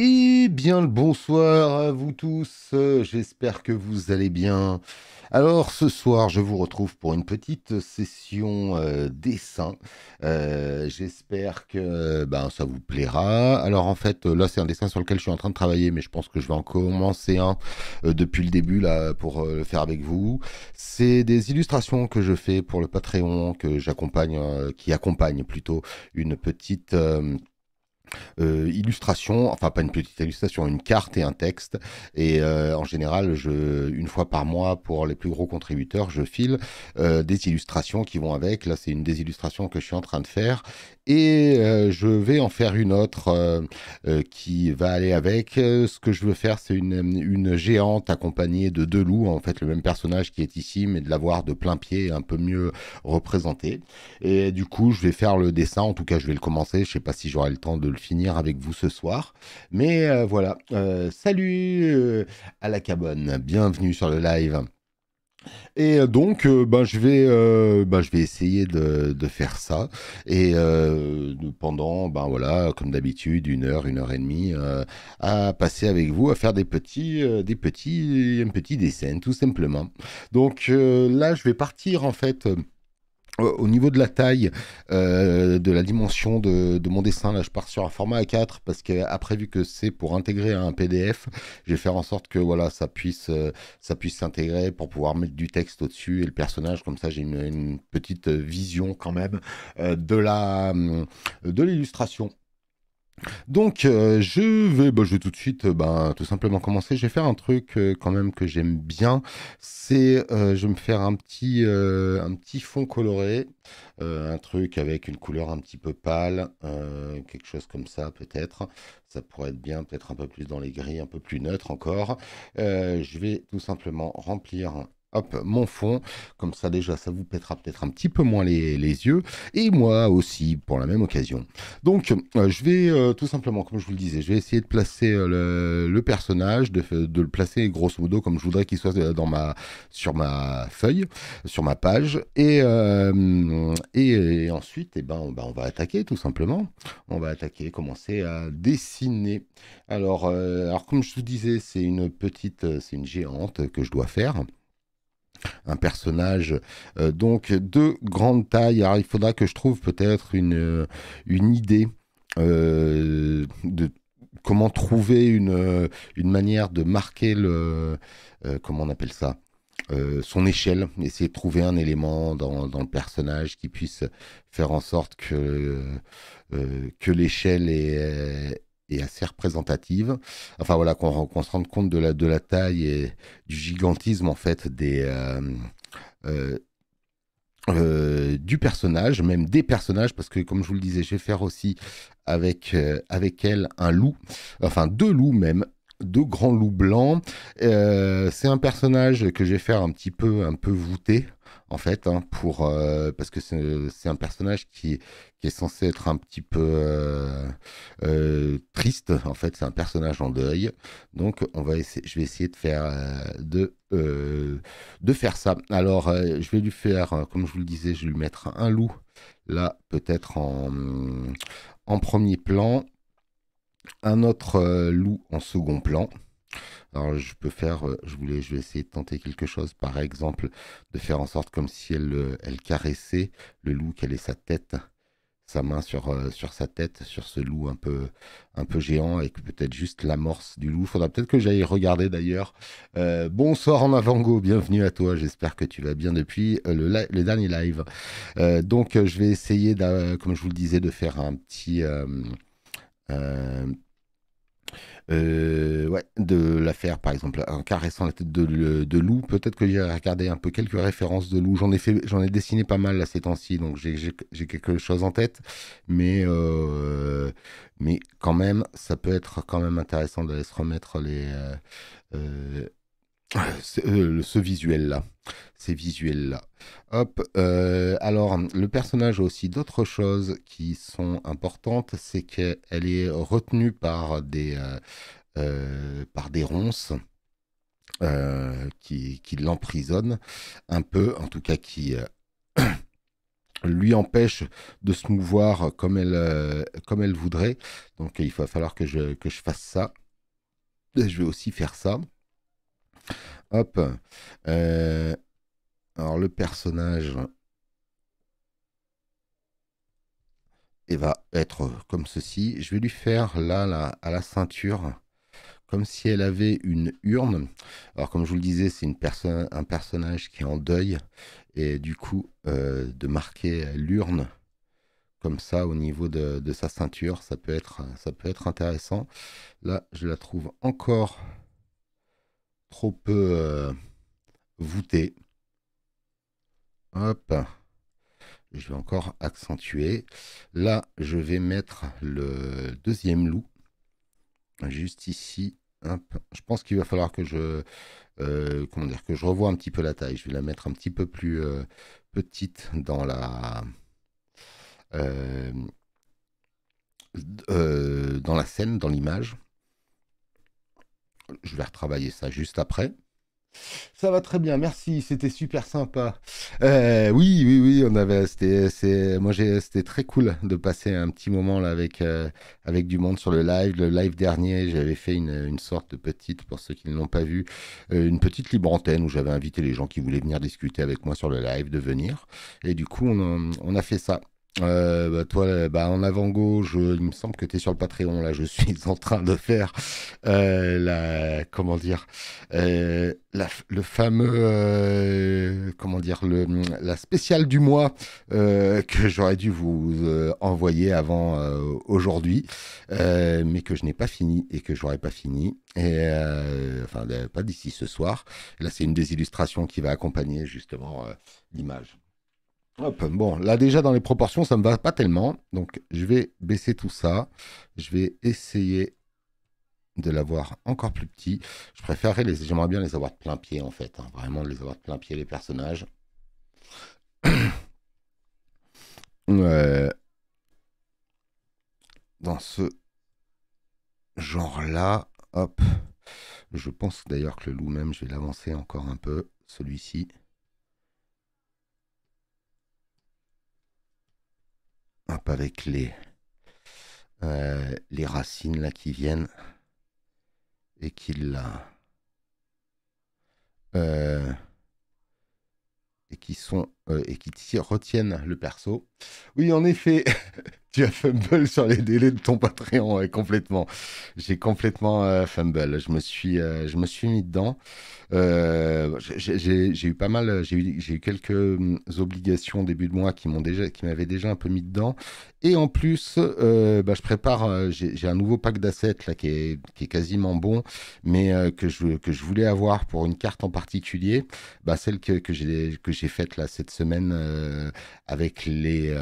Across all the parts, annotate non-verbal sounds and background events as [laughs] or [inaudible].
Et bien, le bonsoir à vous tous. Euh, j'espère que vous allez bien. Alors, ce soir, je vous retrouve pour une petite session euh, dessin. Euh, j'espère que ben, ça vous plaira. Alors, en fait, là, c'est un dessin sur lequel je suis en train de travailler, mais je pense que je vais en commencer un depuis le début là pour le faire avec vous. C'est des illustrations que je fais pour le Patreon, que j'accompagne, qui accompagne plutôt une petite euh, illustration, enfin pas une petite illustration, une carte et un texte. Et euh, en général, je, une fois par mois, pour les plus gros contributeurs, je file euh, des illustrations qui vont avec. Là, c'est une des illustrations que je suis en train de faire. Et je vais en faire une autre qui va aller avec. ce que je veux faire, c'est une, géante accompagnée de deux loups, en fait le même personnage qui est ici, mais de l'avoir de plein pied, un peu mieux représenté. Et du coup, je vais faire le dessin, en tout cas, je vais le commencer. Je sais pas si j'aurai le temps de finir avec vous ce soir. Mais euh, voilà, euh, salut euh, à la cabonne, bienvenue sur le live. Et donc, ben, je, vais, ben, je vais essayer de, faire ça. Et pendant, ben, voilà, comme d'habitude, une heure, une heure et demie à passer avec vous, à faire des petits, des petits, un petit dessin, tout simplement. Donc là, je vais partir en fait au niveau de la taille, euh, de la dimension de, mon dessin, là je pars sur un format A4 parce qu'après vu que c'est pour intégrer un PDF, je vais faire en sorte que voilà ça puisse euh, ça puisse s'intégrer pour pouvoir mettre du texte au-dessus et le personnage comme ça j'ai une, petite vision quand même euh, de la de l'illustration donc, euh, bah, je, vais, tout de suite euh, bah, tout simplement commencer. Je vais faire un truc euh, quand même que j'aime bien. C'est, je vais me faire un petit, un petit fond coloré, un truc avec une couleur un petit peu pâle, quelque chose comme ça peut-être. Ça pourrait être bien, peut-être un peu plus dans les gris, un peu plus neutre encore. je vais tout simplement remplir hop, mon fond. Comme ça, déjà, ça vous pètera peut-être un petit peu moins les, yeux. Et moi aussi, pour la même occasion. Donc, euh, je vais euh, tout simplement, comme je vous le disais, je vais essayer de placer euh, le, personnage, de, le placer grosso modo comme je voudrais qu'il soit dans ma, sur ma feuille, sur ma page. Et, et, ensuite, on, eh ben, bah, on va attaquer tout simplement. On va attaquer, commencer à dessiner. Alors, alors comme je vous disais, c'est une petite, c'est une géante que je dois faire un personnage euh, donc de grande taille. Alors il faudra que je trouve peut-être une, euh, une idée euh, de comment trouver une, manière de marquer le comment on appelle ça son échelle, essayer de trouver un élément dans, le personnage qui puisse faire en sorte que, que l'échelle est, et assez représentative. Enfin voilà, qu'on se rende compte de la, de la taille et du gigantisme en fait des, euh, euh, euh, du personnage, même des personnages, parce que comme je vous le disais, vais faire aussi avec, avec elle un loup, enfin deux loups même, deux grands loups blancs. c'est un personnage que j'ai fait un petit peu un peu voûté en fait, hein, pour, euh, parce que c'est un personnage qui, est censé être un petit peu euh, euh, triste. En fait, c'est un personnage en deuil. Donc, on va essayer, je vais essayer de faire, de, de faire ça. Alors, je vais lui faire, comme je vous le disais, je vais lui mettre un loup. Là, peut-être en, en premier plan. Un autre loup en second plan. Alors je peux faire, euh, je voulais, je vais essayer de tenter quelque chose, par exemple, de faire en sorte comme si elle, euh, elle caressait le loup, qu'elle est sa tête, sa main sur, euh, sur sa tête, sur ce loup un peu, un peu géant, et peut-être juste l'amorce du loup. Faudra peut-être que j'aille regarder d'ailleurs. bonsoir en avant bienvenue à toi. J'espère que tu vas bien depuis le, dernier live. donc je vais essayer, comme je vous le disais, de faire un petit. Euh, ouais, de la faire par exemple en caressant la tête de, loup. Peut-être que j'ai regardé un peu quelques références de loup. J'en ai fait, j'en ai dessiné pas mal à ces temps-ci, donc j'ai quelque chose en tête. Mais euh, mais quand même, ça peut être quand même intéressant de se remettre les euh, euh, ce visuel-là. Ces visuels-là. Hop. Euh, alors, le personnage a aussi d'autres choses qui sont importantes. C'est qu'elle est retenue par des, euh, par des ronces. qui, qui l'emprisonnent un peu, en tout cas qui [clears throat] lui empêche de se mouvoir comme elle, comme elle voudrait. Donc il va falloir que je, que je fasse ça. Je vais aussi faire ça. Hop. Euh, alors le personnage, il va être comme ceci. Je vais lui faire là, à la ceinture, comme si elle avait une urne. Alors comme je vous le disais, c'est une personne, un personnage qui est en deuil et du coup euh, de marquer l'urne comme ça au niveau de, sa ceinture, ça peut être, ça peut être intéressant. Là, je la trouve encore trop peu euh, voûté. Hop. Je vais encore accentuer. Là, je vais mettre le deuxième loup. Juste ici. Je pense qu'il va falloir que je, euh, comment dire, que je revoie un petit peu la taille. Je vais la mettre un petit peu plus euh, petite dans la, dans la scène, dans l'image je vais retravailler ça juste après. Ça va très bien, merci, c'était super sympa. Euh, oui, oui, oui, on avait, c'était, moi c'était très cool de passer un petit moment là avec euh, avec du monde sur le live. Le live dernier, j'avais fait une, sorte de petite, pour ceux qui ne l'ont pas vu, euh, une petite libre antenne où j'avais invité les gens qui voulaient venir discuter avec moi sur le live de venir. Et du coup, on a fait ça. Euh, bah toi, bah en avant-gauche, euh, il me semble que tu es sur le Patreon. Là, je suis [laughs] en train de faire euh, la, comment dire, le fameux, comment dire, la spéciale du mois que j'aurais dû vous envoyer avant aujourd'hui, mais que je n'ai pas fini et que j'aurais pas fini. Et enfin, pas d'ici ce soir. Là, c'est une des illustrations qui va accompagner justement l'image. Hop, bon, là déjà dans les proportions, ça ne me va pas tellement. Donc je vais baisser tout ça. Je vais essayer de l'avoir encore plus petit. Je préférerais les. J'aimerais bien les avoir de plein pied en fait. Hein. vraiment les avoir de plein pied les personnages. [clears throat] Euh, dans ce genre-là. Hop. Je pense d'ailleurs que le loup même, je vais l'avancer encore un peu. Celui-ci. Hop, avec les, euh, les racines là qui viennent et qui euh, et qui sont euh, et qui retiennent le perso. Oui, en effet. [laughs] tu as fumble sur les délais de ton Patreon, complètement. J'ai complètement euh, fumble. Je me suis, euh, je me suis mis dedans. Euh, j'ai eu pas mal, j'ai eu, quelques mm, obligations au début de mois qui m'ont déjà, qui m'avaient déjà un peu mis dedans. Et en plus, bah, je prépare, j'ai un nouveau pack d'assets là qui est, qui est, quasiment bon, mais que je que je voulais avoir pour une carte en particulier, bah, celle que j'ai que j'ai faite là cette semaine avec les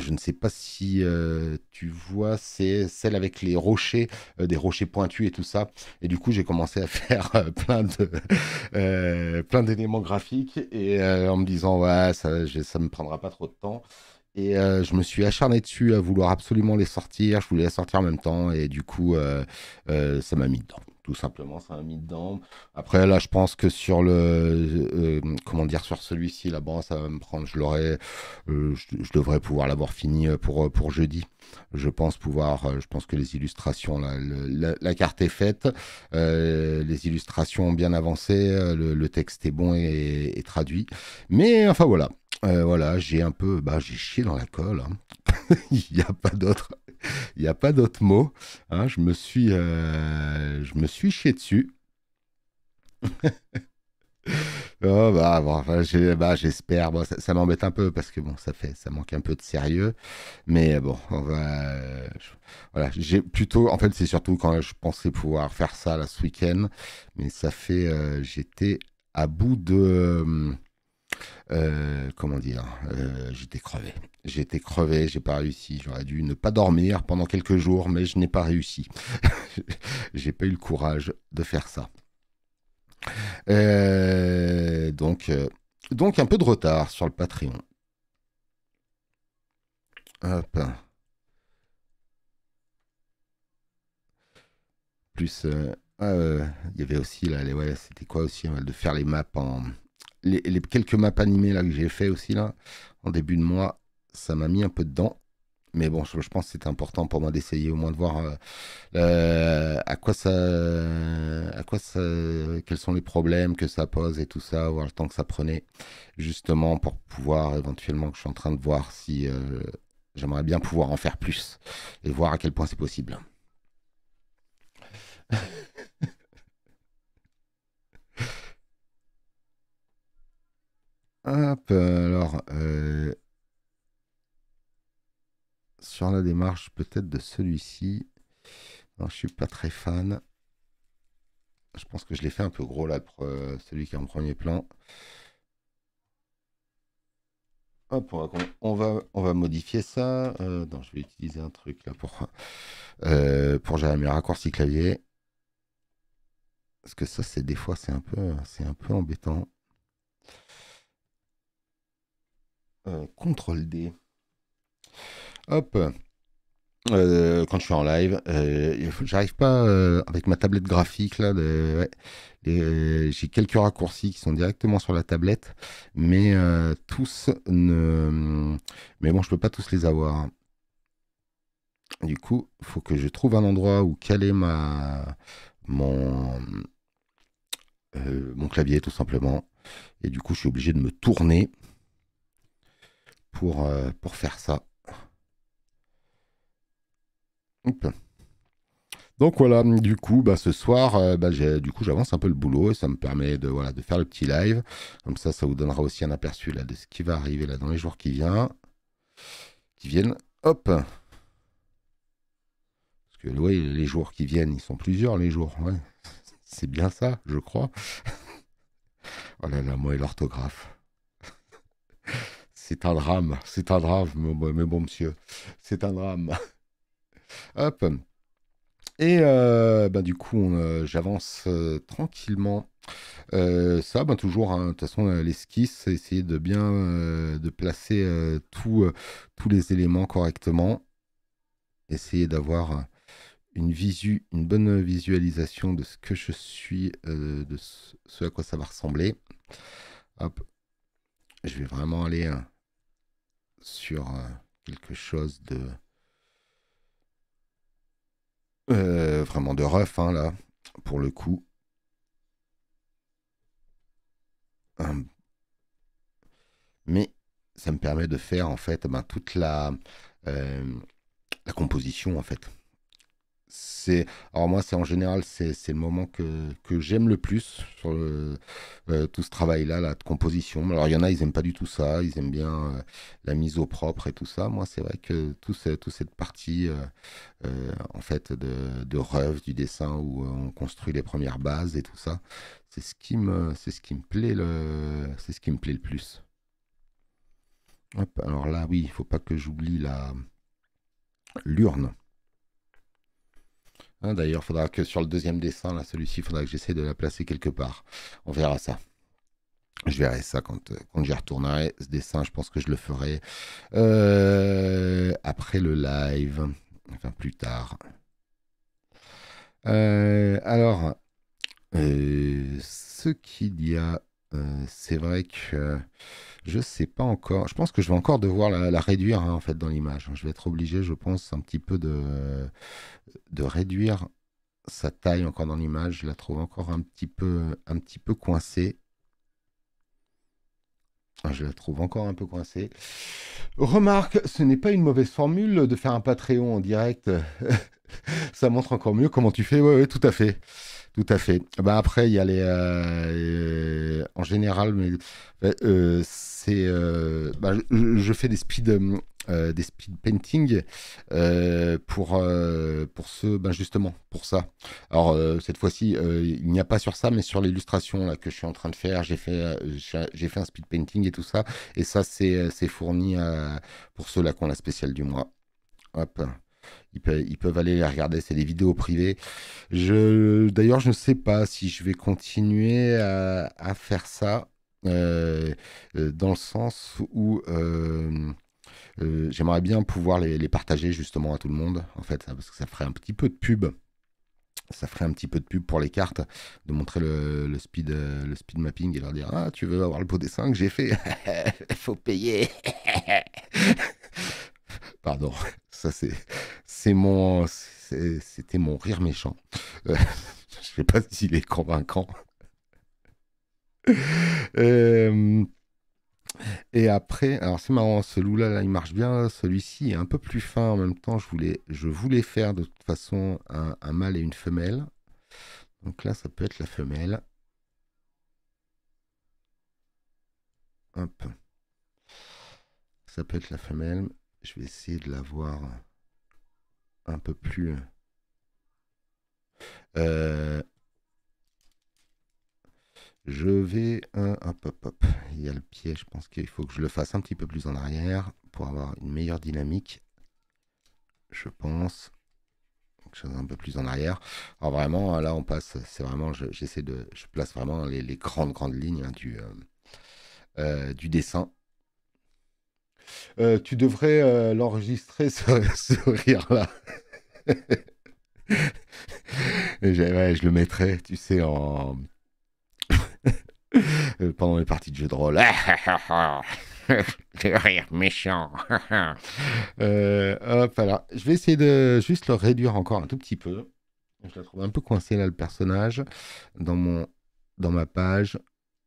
je ne sais pas si euh, tu vois, c'est celle avec les rochers, euh, des rochers pointus et tout ça. Et du coup, j'ai commencé à [laughs] faire euh, plein de plein d'éléments graphiques et en me disant ouais, ça, ça me prendra pas trop de temps. Et je me suis acharné dessus à vouloir absolument les sortir. Je voulais les sortir en même temps. Et du coup, ça m'a mis dedans tout simplement, ça a mis dedans. Après, là, je pense que sur le, euh, comment dire, sur celui-ci, là bon, ça va me prendre, je l'aurais, euh, je, devrais pouvoir l'avoir fini euh, pour, pour jeudi. Je pense pouvoir, je pense que les illustrations, la, carte est faite, les illustrations ont bien avancé, le, texte est bon et traduit. Mais enfin voilà, euh, voilà, j'ai un peu, bah, j'ai chié dans la colle. Hein. [laughs] Il n'y a pas d'autre, il y a pas d'autre mot. Hein. Je me suis, euh, je me suis chié dessus. [laughs] oh, bah, enfin, bah, j'espère. ça, m'embête un peu parce que bon, ça fait, ça manque un peu de sérieux. Mais euh, bon, on va, voilà, j'ai plutôt, en fait, c'est surtout quand je pensais pouvoir faire ça là, ce week-end, mais ça fait, j'étais à bout de euh, comment dire euh, J'étais crevé. J'étais crevé, j'ai pas réussi. J'aurais dû ne pas dormir pendant quelques jours, mais je n'ai pas réussi. [laughs] j'ai pas eu le courage de faire ça. Euh, donc, donc un peu de retard sur le Patreon. Hop. Plus, ah, il y avait aussi là, les, c'était quoi aussi hein, de faire les maps en les, quelques maps animées là que j'ai fait aussi là en début de mois, ça m'a mis un peu dedans. Mais bon, je, pense que important pour moi d'essayer au moins de voir euh, euh, à quoi ça, à quoi ça, quels sont les problèmes que ça pose et tout ça, voir le temps que ça prenait justement pour pouvoir éventuellement que je suis en train de voir si euh, j'aimerais bien pouvoir en faire plus et voir à quel point c'est possible. [laughs] Hop, alors, euh, sur la démarche peut-être de celui-ci, je suis pas très fan. Je pense que je l'ai fait un peu gros là pour celui qui est en premier plan. Hop, on va, on va, modifier ça. Euh, je vais utiliser un truc là pour, euh, pour gérer mes clavier. Parce que ça, c'est des fois, c'est un peu, c'est un peu embêtant. CTRL D. Hop. Euh, quand je suis en live, euh, j'arrive pas euh, avec ma tablette graphique là. J'ai quelques raccourcis qui sont directement sur la tablette, mais tous ne. Mais bon, je peux pas tous les avoir. Du coup, il faut que je trouve un endroit où caler ma mon mon clavier tout simplement. Et du coup, je suis obligé de me tourner pour, euh, pour faire ça. Donc voilà, du coup, bah, ce soir, euh, bah, du coup, j'avance un peu le boulot et ça me permet de, voilà, de faire le petit live. Comme ça, ça vous donnera aussi un aperçu là, de ce qui va arriver là, dans les jours qui, viennent. qui viennent. Hop Parce que les jours qui viennent, ils sont plusieurs les jours. [laughs] C'est bien ça, je crois. [laughs] oh là là, moi et l'orthographe c'est un drame, c'est un drame, mais bon monsieur, c'est un drame. [laughs] Hop. Et euh, ben, du coup, euh, j'avance euh, tranquillement. ça, ben, toujours, hein, de toute façon, l'esquisse, essayer de bien de placer tout, tous les éléments correctement. Essayer d'avoir une, visu, une bonne visualisation de ce que je suis, de ce à quoi ça va ressembler. Hop. Je vais vraiment aller. Hein, sur euh, quelque chose de euh, vraiment de rough hein, là pour le coup hum. mais ça me permet de faire en fait ben, toute la, euh, la composition en fait alors moi c'est en général c'est le moment que, j'aime le plus sur euh, tout ce travail là la composition alors il y en a ils aiment pas du tout ça ils aiment bien euh, la mise au propre et tout ça moi c'est vrai que tout toute cette partie euh, en fait de, de du dessin où on construit les premières bases et tout ça c'est ce qui me c'est ce qui me plaît le c'est ce qui me plaît le plus alors là oui il faut pas que j'oublie la l'urne Hein, d'ailleurs, il faudra que sur le deuxième dessin, celui-ci, il faudra que j'essaie de la placer quelque part. On verra ça. Je verrai ça quand, euh, quand j'y retournerai. Ce dessin, je pense que je le ferai euh, après le live. Enfin, plus tard. Euh, alors, ce qu'il y a euh, c'est vrai que je ne sais pas encore. Je pense que je vais encore devoir la, réduire hein, en fait dans l'image. Je vais être obligé, je pense, un petit peu de, réduire sa taille encore dans l'image. Je la trouve encore un petit peu, un petit peu coincée. Ah, je la trouve encore un peu coincée. Remarque, ce n'est pas une mauvaise formule de faire un Patreon en direct. [laughs] Ça montre encore mieux comment tu fais. Oui, oui, tout à fait. Tout à fait. Bah après, il y a les. Euh, en général, euh, c'est. Euh, bah, je, fais des speed. Euh, euh, des speed painting euh, pour, pour ce ben justement pour ça alors cette fois-ci il n'y a pas sur ça mais sur l'illustration là que je suis en train de faire j'ai fait j'ai fait un speed painting et tout ça et ça c'est c'est fourni pour ceux là qui ont la spéciale du mois hop ils peuvent, aller les regarder, c'est des vidéos privées. Je, d'ailleurs, je ne sais pas si je vais continuer à, faire ça euh, euh, dans le sens où euh, j'aimerais bien pouvoir les, partager justement à tout le monde, en fait, parce que ça ferait un petit peu de pub ça ferait un petit peu de pub pour les cartes, de montrer le, le, speed, le speed mapping et leur dire Ah, tu veux avoir le beau dessin que j'ai fait [laughs] Faut payer [laughs] Pardon, ça, c'est, mon, c'était mon rire méchant. Je euh, [laughs] je sais pas s'il est convaincant. Euh, et après, alors c'est marrant, ce là là, il marche bien. Celui-ci est un peu plus fin en même temps. Je voulais, je voulais faire de toute façon un, mâle et une femelle. Donc là, ça peut être la femelle. Hop. Ça peut être la femelle. Je vais essayer de l'avoir un peu plus. Euh, je vais. un hop, hop, Il y a le pied. Je pense qu'il faut que je le fasse un petit peu plus en arrière pour avoir une meilleure dynamique. Je pense. Quelque chose un peu plus en arrière. Alors, vraiment, là, on passe. C'est vraiment. J'essaie de. Je place vraiment les, grandes, grandes lignes hein, euh, euh, du dessin. Euh, tu devrais euh, l'enregistrer, ce, [laughs] rire-là. [laughs] je le mettrai, tu sais, en... [laughs] Euh, pendant les parties de jeu de rôle. le rire méchant. hop, alors, je vais essayer de juste le réduire encore un tout petit peu. Je la trouve un peu coincée là, le personnage, dans, mon, dans ma page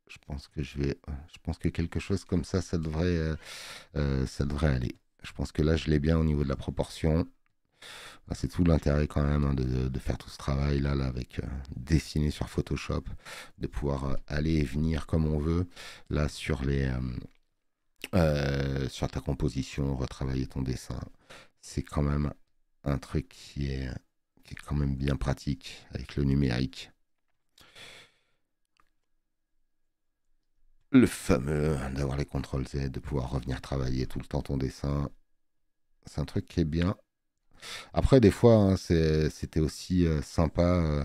je pense que je vais, je pense que quelque chose comme ça, ça devrait, euh, euh, ça devrait aller. Je pense que là, je l'ai bien au niveau de la proportion. Bah, c'est tout l'intérêt quand même hein, de, faire tout ce travail là, là avec euh, dessiner sur Photoshop, de pouvoir aller et venir comme on veut là sur les, sur ta composition, retravailler ton dessin. C'est quand même un truc qui est, qui est quand même bien pratique avec le numérique. Le fameux hein, d'avoir les contrôles Z, de pouvoir revenir travailler tout le temps ton dessin. C'est un truc qui est bien. Après, des fois, hein, c'était aussi euh, sympa euh,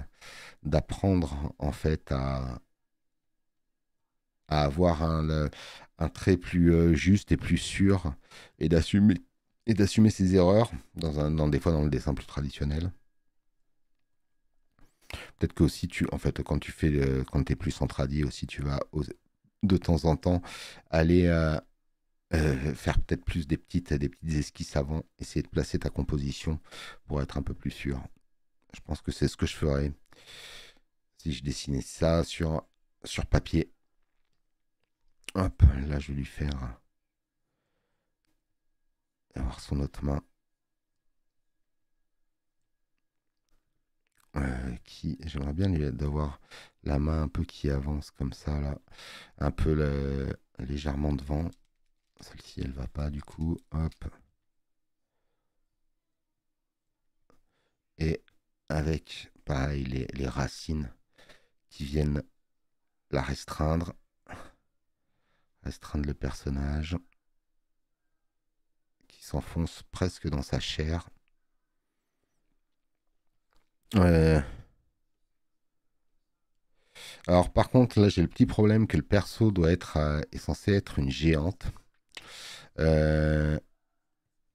d'apprendre en fait à, à avoir un, trait plus euh, juste et plus sûr et d'assumer et d'assumer ses erreurs dans, des fois dans le dessin plus traditionnel. Peut-être que aussi tu en fait quand tu fais quand es plus en aussi tu vas de temps en temps aller euh, euh, faire peut-être plus des petites, des petites esquisses avant, essayer de placer ta composition pour être un peu plus sûr. Je pense que c'est ce que je ferais si je dessinais ça sur, sur papier. Hop, là je vais lui faire euh, avoir son autre main. Euh, qui j'aimerais bien lui d'avoir la main un peu qui avance comme ça là, un peu légèrement devant. Celle-ci elle va pas du coup, hop. Et avec pareil les racines qui viennent la restreindre, restreindre le personnage qui s'enfonce presque dans sa chair. Alors par contre, là j'ai le petit problème que le perso doit être euh, est censé être une géante. Euh,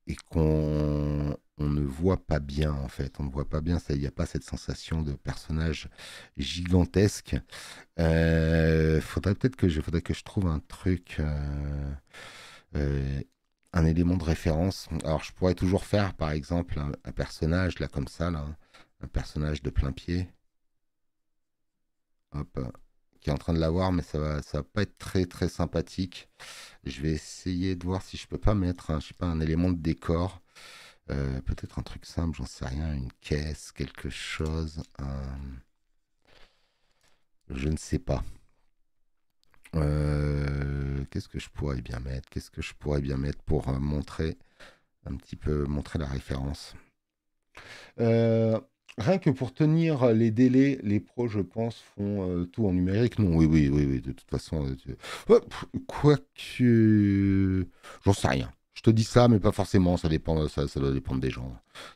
et qu'on ne voit pas bien en fait. On ne voit pas bien, il n'y a pas cette sensation de personnage gigantesque. Euh, faudrait peut-être que je que je trouve un truc. Euh, un élément de référence. Alors je pourrais toujours faire par exemple un personnage là comme ça là, hein un personnage de plein pied. Hop, qui est en train de l'avoir, mais ça va, ça va pas être très très sympathique. Je vais essayer de voir si je peux pas mettre, un, je sais pas, un élément de décor. Euh, peut-être un truc simple, j'en sais rien, une caisse, quelque chose. Je ne sais pas. Euh, qu'est-ce que je pourrais bien mettre Qu'est-ce que je pourrais bien mettre pour euh, montrer un petit peu montrer la référence Rien que pour tenir les délais, les pros, je pense, font euh, tout en numérique. Non, oui, oui, oui, oui de toute façon. quoi euh, oh, Quoique. J'en sais rien. Je te dis ça, mais pas forcément. Ça dépend, ça, ça doit dépendre des gens.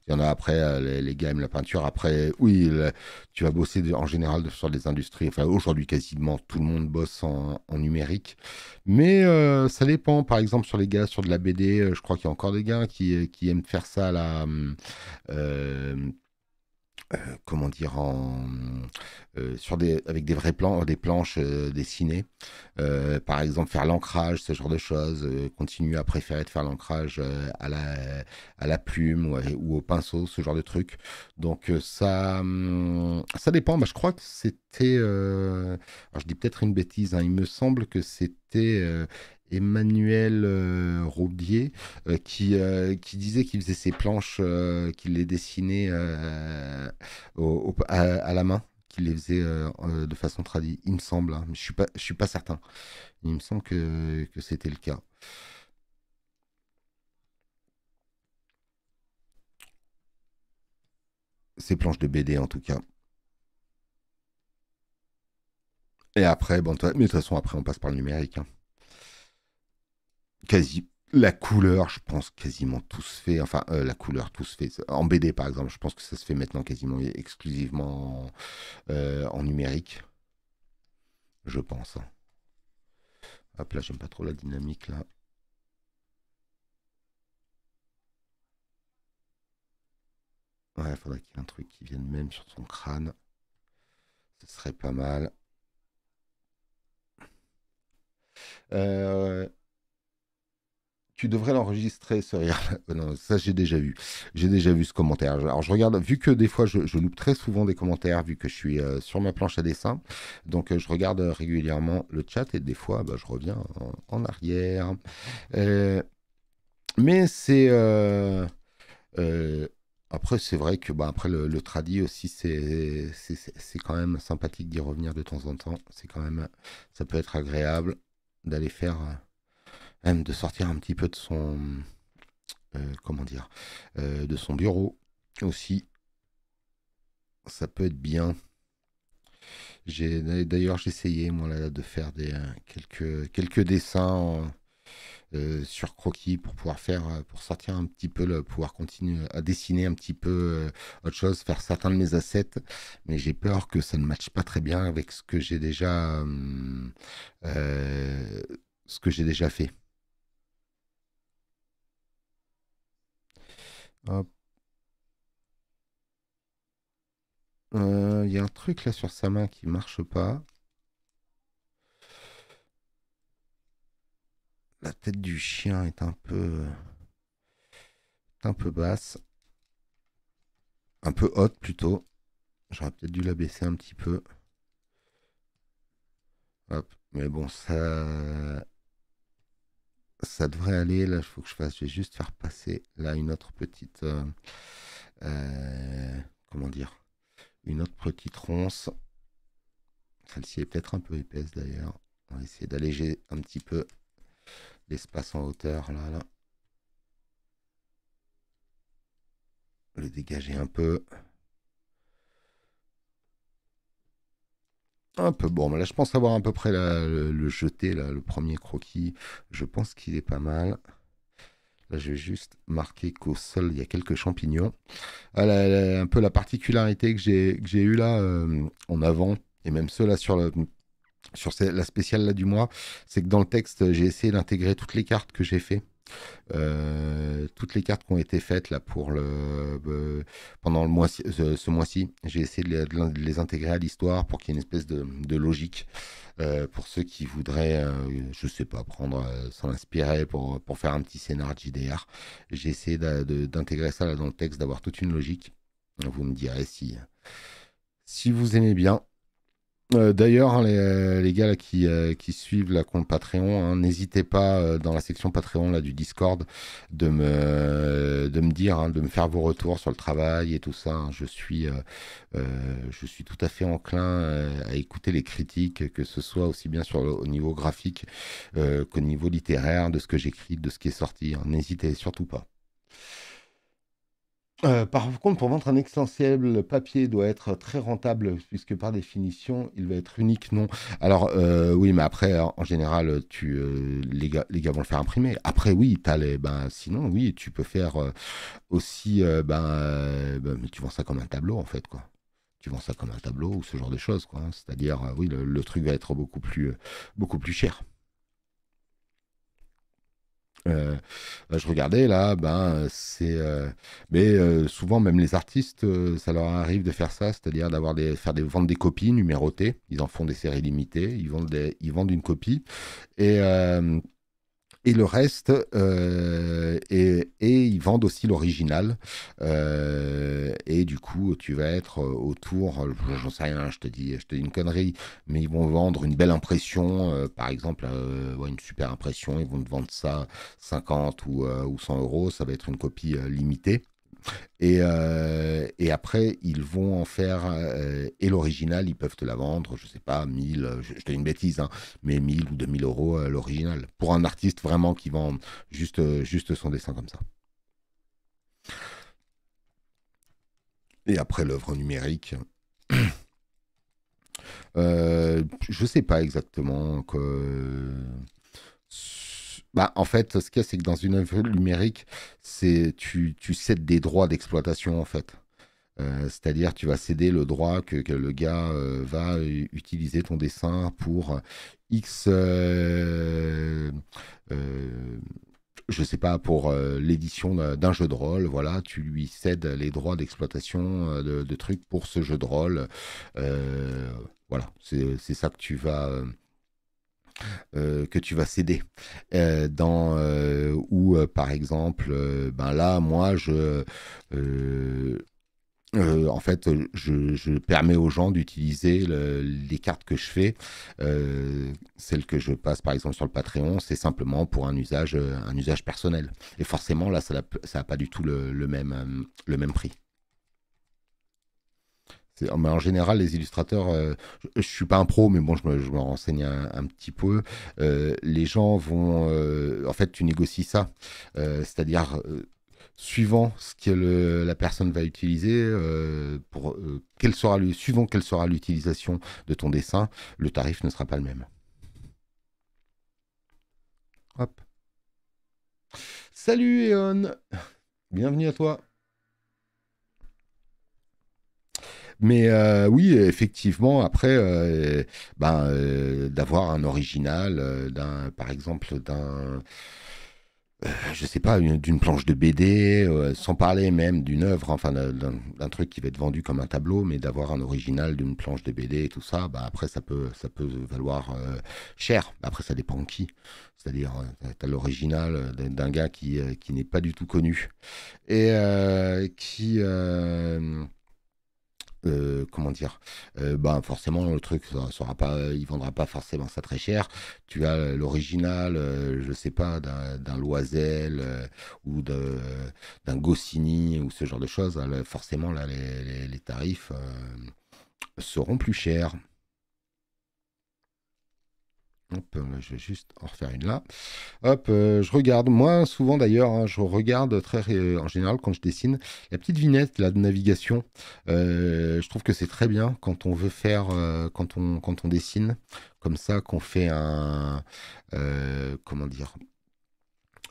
Il y en a après, euh, les, les aiment la peinture. Après, oui, tu vas bosser en général sur des industries. Enfin, aujourd'hui, quasiment tout le monde bosse en, numérique. Mais ça dépend. Par exemple, sur les gars, sur de la BD, je crois qu'il y a encore des gars qui, aiment faire ça là. Hum, euh, euh, comment dire, en, euh, sur des, avec des vrais plans, des planches euh, dessinées. par exemple, faire l'ancrage, ce genre de choses. continuer à préférer de faire l'ancrage à, la, à la plume ou, au pinceau, ce genre de truc. Donc ça, hum, ça dépend. Bah, je crois que c'était... je dis peut-être une bêtise, hein. il me semble que c'était Emmanuel euh, euh, qui, euh, qui disait qu'il faisait ses planches, qu'il les dessinait à, la main, qu'il les faisait de façon tradie, il me semble. Hein. Je ne suis, pas, certain. Il me semble que, c'était le cas. Ces planches de BD en tout cas. Et après, bon, mais de toute façon, après, on passe par le numérique. Hein quasi la couleur, je pense quasiment tout se fait. Enfin, euh, la couleur tout se fait. En BD par exemple, je pense que ça se fait maintenant quasiment exclusivement en, euh, numérique, je pense. Hein. Hop là, j'aime pas trop la dynamique là. Ouais, faudrait qu'il y ait un truc qui vienne même sur son crâne. Ce serait pas mal. Euh, tu devrais l'enregistrer, ce rire. [laughs] Euh, non, ça j'ai déjà vu. J'ai déjà vu ce commentaire. Alors je regarde, vu que des fois je, loupe très souvent des commentaires, vu que je suis euh, sur ma planche à dessin, donc euh, je regarde régulièrement le chat et des fois bah, je reviens en, arrière. mais c'est après c'est vrai que bah, après le, le tradit aussi c'est c'est quand même sympathique d'y revenir de temps en temps. C'est quand même ça peut être agréable d'aller faire même de sortir un petit peu de son euh, comment dire euh, de son bureau aussi ça peut être bien j'ai d'ailleurs j'ai essayé moi là de faire des euh, quelques quelques dessins sur croquis pour pouvoir faire pour sortir un petit peu le pouvoir continuer à dessiner un petit peu autre chose faire certains de mes assets mais j'ai peur que ça ne matche pas très bien avec ce que j'ai déjà ce que j'ai déjà fait Il euh, y a un truc là sur sa main qui marche pas. La tête du chien est un peu un peu basse, un peu haute plutôt. J'aurais peut-être dû la baisser un petit peu. Hop. Mais bon, ça ça devrait aller. Là, il faut que je fasse. Je vais juste faire passer là une autre petite. Euh, euh, comment dire Une autre petite ronce. Celle-ci est peut-être un peu épaisse d'ailleurs. On va essayer d'alléger un petit peu l'espace en hauteur là, là. Le dégager un peu. peu bon. là, je pense avoir à peu près le, jeté, le premier croquis. Je pense qu'il est pas mal. Là, je vais juste marquer qu'au sol, il y a quelques champignons. Ah, un peu la particularité que j'ai eue là euh, en avant, et même cela sur sur la spéciale là du mois, c'est que dans le texte, j'ai essayé d'intégrer toutes les cartes que j'ai fait euh, toutes les cartes qui ont été faites là pour le euh, pendant le mois euh, ce, mois-ci, j'ai essayé de les, intégrer à l'histoire pour qu'il y ait une espèce de, logique pour ceux qui voudraient, je sais pas, prendre s'en inspirer pour pour faire un petit scénario JDR. J'ai essayé d'intégrer ça là dans le texte, d'avoir toute une logique. Vous me direz si si vous aimez bien. Euh, d'ailleurs, hein, euh, les, gars qui, euh, qui, suivent la compte Patreon, hein, n'hésitez pas dans la section Patreon là, du Discord de me, de me dire, hein, de me faire vos retours sur le travail et tout ça. Je, suis, je suis tout à fait enclin à écouter les critiques, que ce soit aussi bien sur le, au niveau graphique qu'au niveau littéraire, de ce que j'écris, de ce qui est sorti. N'hésitez surtout pas. Euh, par contre, pour vendre un extensible, le papier doit être très rentable puisque par définition, il va être unique, non Alors euh, oui, mais après, en général, tu, euh, les, gars, vont le faire imprimer. Après, oui, as les, ben, sinon, oui, tu peux faire aussi, ben, mais ben, tu vends ça comme un tableau en fait, quoi. Tu vends ça comme un tableau ou ce genre de choses, quoi. Hein. C'est-à-dire, oui, le, le, truc va être beaucoup plus, beaucoup plus cher. Euh, bah, je regardais là, ben c'est, euh, mais euh, souvent même les artistes, ça leur arrive de faire ça, c'est-à-dire d'avoir des, faire des vendre des copies numérotées. Ils en font des séries limitées, ils vendent ils vendent une copie et et le reste, euh, et, et, ils vendent aussi l'original. Euh, et du coup, tu vas être euh, autour, j'en sais rien, je te, dis, je te dis une connerie, mais ils vont vendre une belle impression, par exemple, une super impression, ils vont te vendre ça 50 ou, ou 100 euros, ça va être une copie limitée. Euh, et, après, ils vont en faire, euh, et l'original, ils peuvent te la vendre, je ne sais pas, 1000, je, te dis une bêtise, hein, mais 1000 ou 2000 euros euh, l'original. Pour un artiste vraiment qui vend juste, juste son dessin comme ça. Et après, l'œuvre numérique. [clears throat] je ne sais pas exactement que bah, en fait, ce qu'il y a, c'est que dans une œuvre numérique, c'est tu, tu cèdes des droits d'exploitation, en fait. Euh, c'est-à-dire, tu vas céder le droit que, le gars euh, va utiliser ton dessin pour X. Euh, je sais pas, pour l'édition d'un jeu de rôle, voilà, tu lui cèdes les droits d'exploitation de, de, trucs pour ce jeu de rôle. voilà, c'est ça que tu vas euh, que tu vas céder. Euh, dans, euh, ou par exemple, ben là, moi, je, en fait, je, je, permets aux gens d'utiliser les cartes que je fais. celles que je passe, par exemple, sur le Patreon, c'est simplement pour un usage, un usage personnel. Et forcément, là, ça n'a pas du tout le, même, le même prix mais en général, les illustrateurs, euh, je, ne suis pas un pro, mais bon, je me, renseigne un, petit peu. Euh, les gens vont, euh, en fait, tu négocies ça, c'est-à-dire suivant ce que la personne va utiliser, pour, sera suivant quelle sera l'utilisation de ton dessin, le tarif ne sera pas le même. Salut Eon, bienvenue à toi. Mais euh, oui, effectivement, après, euh, ben, euh, d'avoir un original, d'un, par exemple, d'un. je sais pas, d'une planche de BD, sans parler même d'une œuvre, enfin d'un truc qui va être vendu comme un tableau, mais d'avoir un original d'une planche de BD et tout ça, bah après ça peut, ça peut valoir cher. Après ça dépend qui. C'est-à-dire, tu as l'original d'un gars qui, qui n'est pas du tout connu et qui euh, comment dire, euh, bah, forcément le truc ça sera pas, il vendra pas forcément ça très cher. Tu as l'original, euh, je sais pas, d'un Loisel ou d'un Goscinny ou ce genre de choses. forcément là, les tarifs seront plus chers. Hop, euh, je vais juste en refaire une là. Hop, euh, je regarde. Moi, souvent d'ailleurs, hein, je regarde très en général quand je dessine la petite vignette là, de navigation. Euh, je trouve que c'est très bien quand on veut faire, quand, on, quand on dessine comme ça, qu'on fait un, comment dire,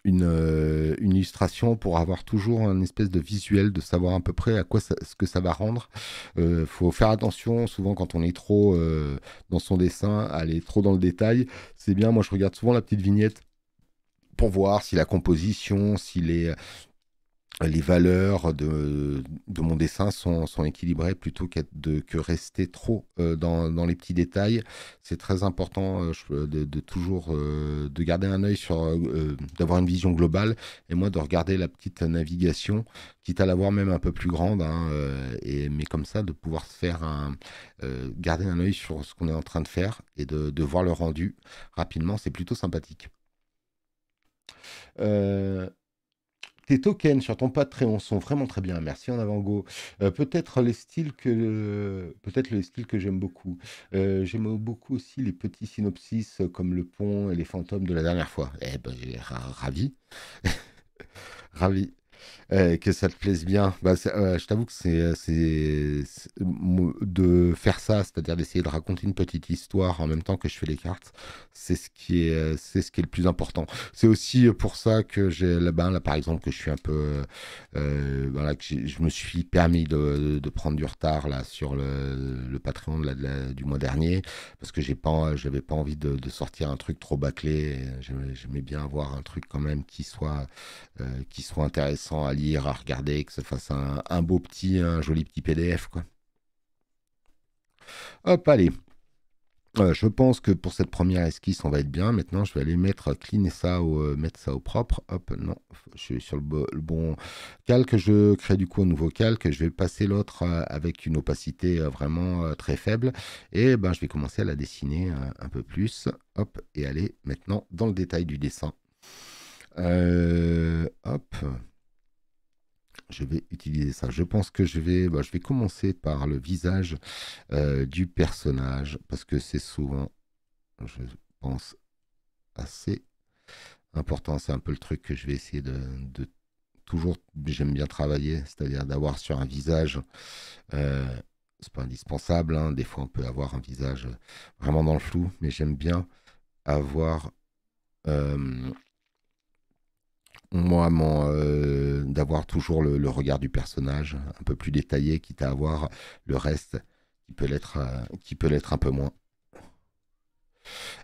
euh, une, illustration pour avoir toujours un espèce de visuel, de savoir à peu près à quoi ça, ce que ça va rendre. Euh, faut faire attention souvent quand on est trop euh, dans son dessin, aller trop dans le détail. C'est bien, moi je regarde souvent la petite vignette pour voir si la composition, si les, les valeurs de, de, mon dessin sont, sont équilibrées plutôt que de, que rester trop euh, dans, dans, les petits détails. C'est très important euh, de, toujours euh, de garder un œil sur, d'avoir une vision globale et moi de regarder la petite navigation, quitte à l'avoir même un peu plus grande, hein, et, mais comme ça de pouvoir se faire un, garder un œil sur ce qu'on est en train de faire et de, de voir le rendu rapidement, c'est plutôt sympathique. Euh, tes tokens sur ton Patreon sont vraiment très bien. Merci en avant go. Euh, peut-être les styles que euh, peut-être que j'aime beaucoup. Euh, j'aime beaucoup aussi les petits synopsis comme le pont et les fantômes de la dernière fois. Eh ben, ravi, [laughs] ravi. Eh, que ça te plaise bien. Bah, euh, je t'avoue que c'est euh, euh, de faire ça, c'est-à-dire d'essayer de raconter une petite histoire en même temps que je fais les cartes, c'est ce qui est, c'est ce qui est le plus important. C'est aussi pour ça que j'ai là, bas ben, là par exemple que je suis un peu, voilà, que je me suis permis de, de, prendre du retard là sur le, le Patreon de la, du mois dernier parce que j'ai pas, j'avais pas envie de, sortir un truc trop bâclé. J'aimais bien avoir un truc quand même qui soit, qui soit intéressant à lire à regarder, que ça fasse un, beau petit, un joli petit PDF. Quoi. Hop, allez. Euh, je pense que pour cette première esquisse, on va être bien. Maintenant, je vais aller mettre clean ça au, euh, mettre ça au propre. Hop, non, je suis sur le, bon calque. Je crée du coup un nouveau calque. Je vais passer l'autre euh, avec une opacité vraiment très faible. Et ben, je vais commencer à la dessiner un peu plus. Hop, et aller maintenant dans le détail du dessin. hop je vais utiliser ça. Je pense que je vais, bah, je vais commencer par le visage euh, du personnage parce que c'est souvent, je pense, assez important. C'est un peu le truc que je vais essayer de, toujours, j'aime bien travailler, c'est-à-dire d'avoir sur un visage. Euh, c'est pas indispensable. Hein. Des fois, on peut avoir un visage vraiment dans le flou, mais j'aime bien avoir euh, moi, euh, d'avoir toujours le, regard du personnage un peu plus détaillé, quitte à avoir le reste qui peut l'être, euh, qui peut l'être un peu moins.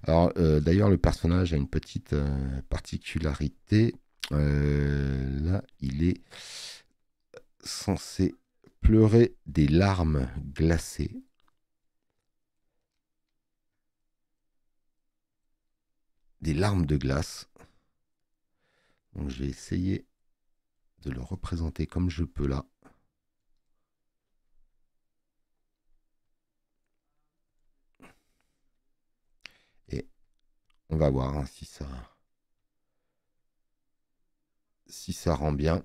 Alors, euh, d'ailleurs, le personnage a une petite particularité. là, il est censé pleurer des larmes glacées. Des larmes de glace. Donc j'ai essayé de le représenter comme je peux là. Et on va voir hein, si ça si ça rend bien.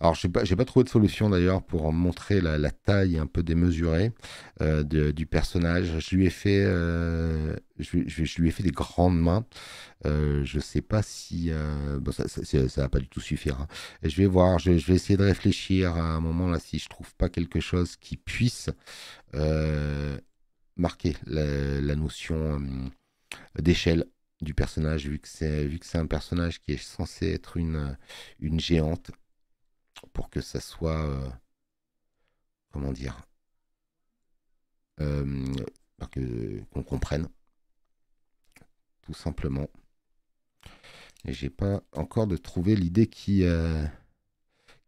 Alors, je n'ai pas, pas, trouvé de solution d'ailleurs pour montrer la, taille un peu démesurée euh, du personnage. Je lui ai fait, euh, je, lui ai fait des grandes mains. Euh, je ne sais pas si bon, ça, ne va pas du tout suffire. Hein. Je vais voir. Je, vais essayer de réfléchir à un moment là si je ne trouve pas quelque chose qui puisse marquer la, notion d'échelle du personnage vu que c'est vu que c'est un personnage qui est censé être une une géante pour que ça soit. Euh, comment dire euh, Qu'on comprenne. Tout simplement. Et j'ai pas encore de trouver l'idée qui. Euh,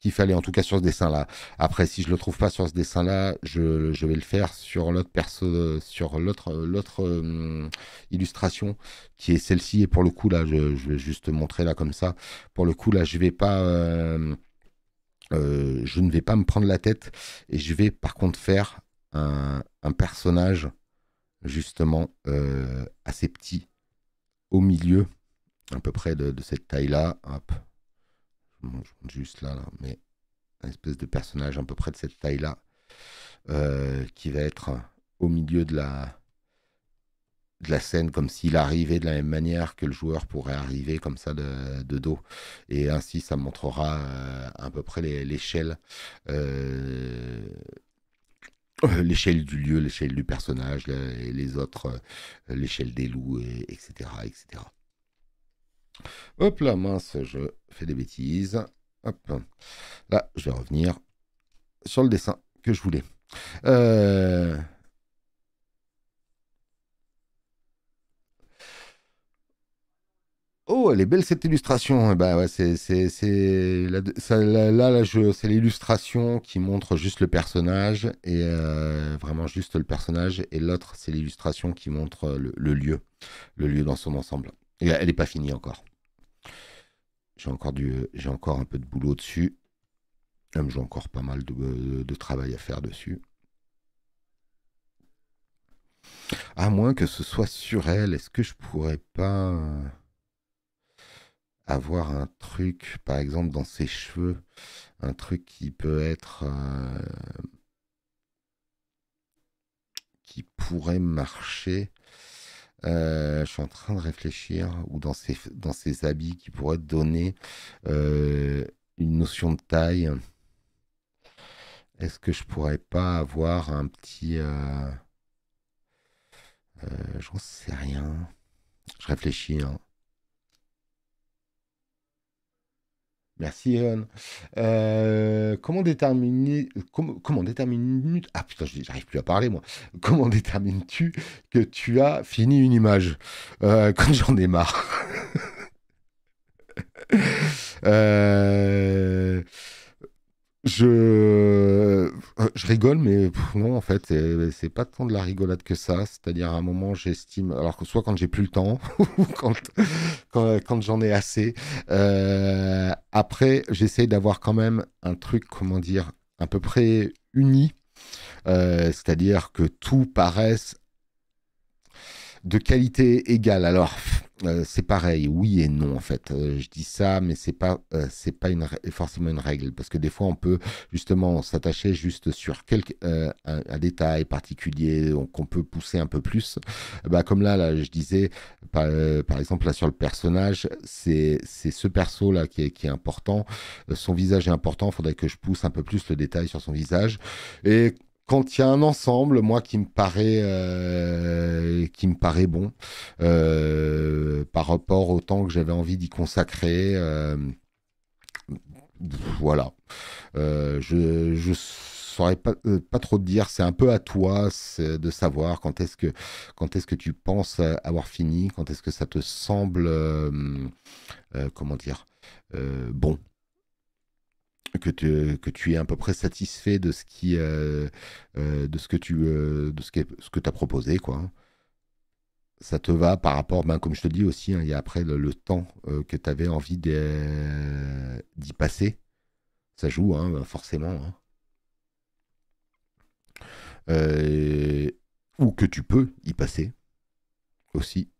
qu'il fallait en tout cas sur ce dessin là. Après, si je le trouve pas sur ce dessin là, je, vais le faire sur l'autre perso, sur l'autre l'autre euh, illustration qui est celle-ci. Et pour le coup là, je, vais juste montrer là comme ça. Pour le coup là, je vais pas euh, je ne vais pas me prendre la tête et je vais par contre faire un, personnage justement euh, assez petit au milieu, à peu près de, cette taille-là. Hop, je monte juste là, mais un espèce de personnage à peu près de cette taille-là euh, qui va être au milieu de la de la scène comme s'il arrivait de la même manière que le joueur pourrait arriver comme ça de, dos. Et ainsi, ça montrera euh, à peu près l'échelle. Euh, l'échelle du lieu, l'échelle du personnage, les, les autres, euh, l'échelle des loups, etc., etc. Hop là, mince, je fais des bêtises. Hop. Là, je vais revenir sur le dessin que je voulais. Euh... Oh, elle est belle cette illustration. Eh ben, c'est, c'est, c'est là, c'est l'illustration qui montre juste le personnage et euh, vraiment juste le personnage. Et l'autre, c'est l'illustration qui montre euh, le, lieu, le lieu dans son ensemble. Et elle n'est pas finie encore. J'ai encore du, j'ai encore un peu de boulot dessus. Même j'ai encore pas mal de, euh, de travail à faire dessus. À moins que ce soit sur elle, est-ce que je pourrais pas avoir un truc, par exemple dans ses cheveux, un truc qui peut être... Euh, qui pourrait marcher. Euh, je suis en train de réfléchir, ou dans ses, dans ses habits qui pourrait donner euh, une notion de taille. Est-ce que je pourrais pas avoir un petit... J'en sais rien. Je réfléchis. Hein. Merci Eon. Euh, comment déterminer comment, comment détermine ah putain j'arrive plus à parler moi [laughs] comment détermines-tu que tu as fini une image euh, quand j'en ai marre [laughs] euh, euh, je, rigole, mais non, en fait, c'est pas tant de la rigolade que ça. C'est-à-dire, à un moment, j'estime, alors que soit quand j'ai plus le temps, [laughs] ou quand, quand, j'en ai assez. Euh, après, j'essaye d'avoir quand même un truc, comment dire, à peu près uni. Euh, c'est-à-dire que tout paraisse de qualité égale. Alors, euh, c'est pareil, oui et non en fait. Euh, je dis ça, mais c'est pas euh, c'est pas une, forcément une règle parce que des fois on peut justement s'attacher juste sur quelque, un, détail particulier qu'on peut pousser un peu plus. Bah, comme là, là, je disais par, exemple là sur le personnage, c'est c'est ce perso là qui est, qui est important. son visage est important, faudrait que je pousse un peu plus le détail sur son visage et quand il y a un ensemble, moi qui me paraît euh, qui me paraît bon euh, par rapport au temps que j'avais envie d'y consacrer, euh, voilà. je ne saurais pas, trop te dire. C'est un peu à toi de savoir quand est-ce que quand est que tu penses avoir fini, quand est-ce que ça te semble comment dire bon que tu, que tu es à peu près satisfait de ce qui euh, euh, de ce que tu euh, de ce que ce que as proposé quoi hein. ça te va par rapport ben, comme je te dis aussi hein, il y a après le, temps que tu avais envie d'y passer ça joue hein, ben, forcément ou que tu peux y passer aussi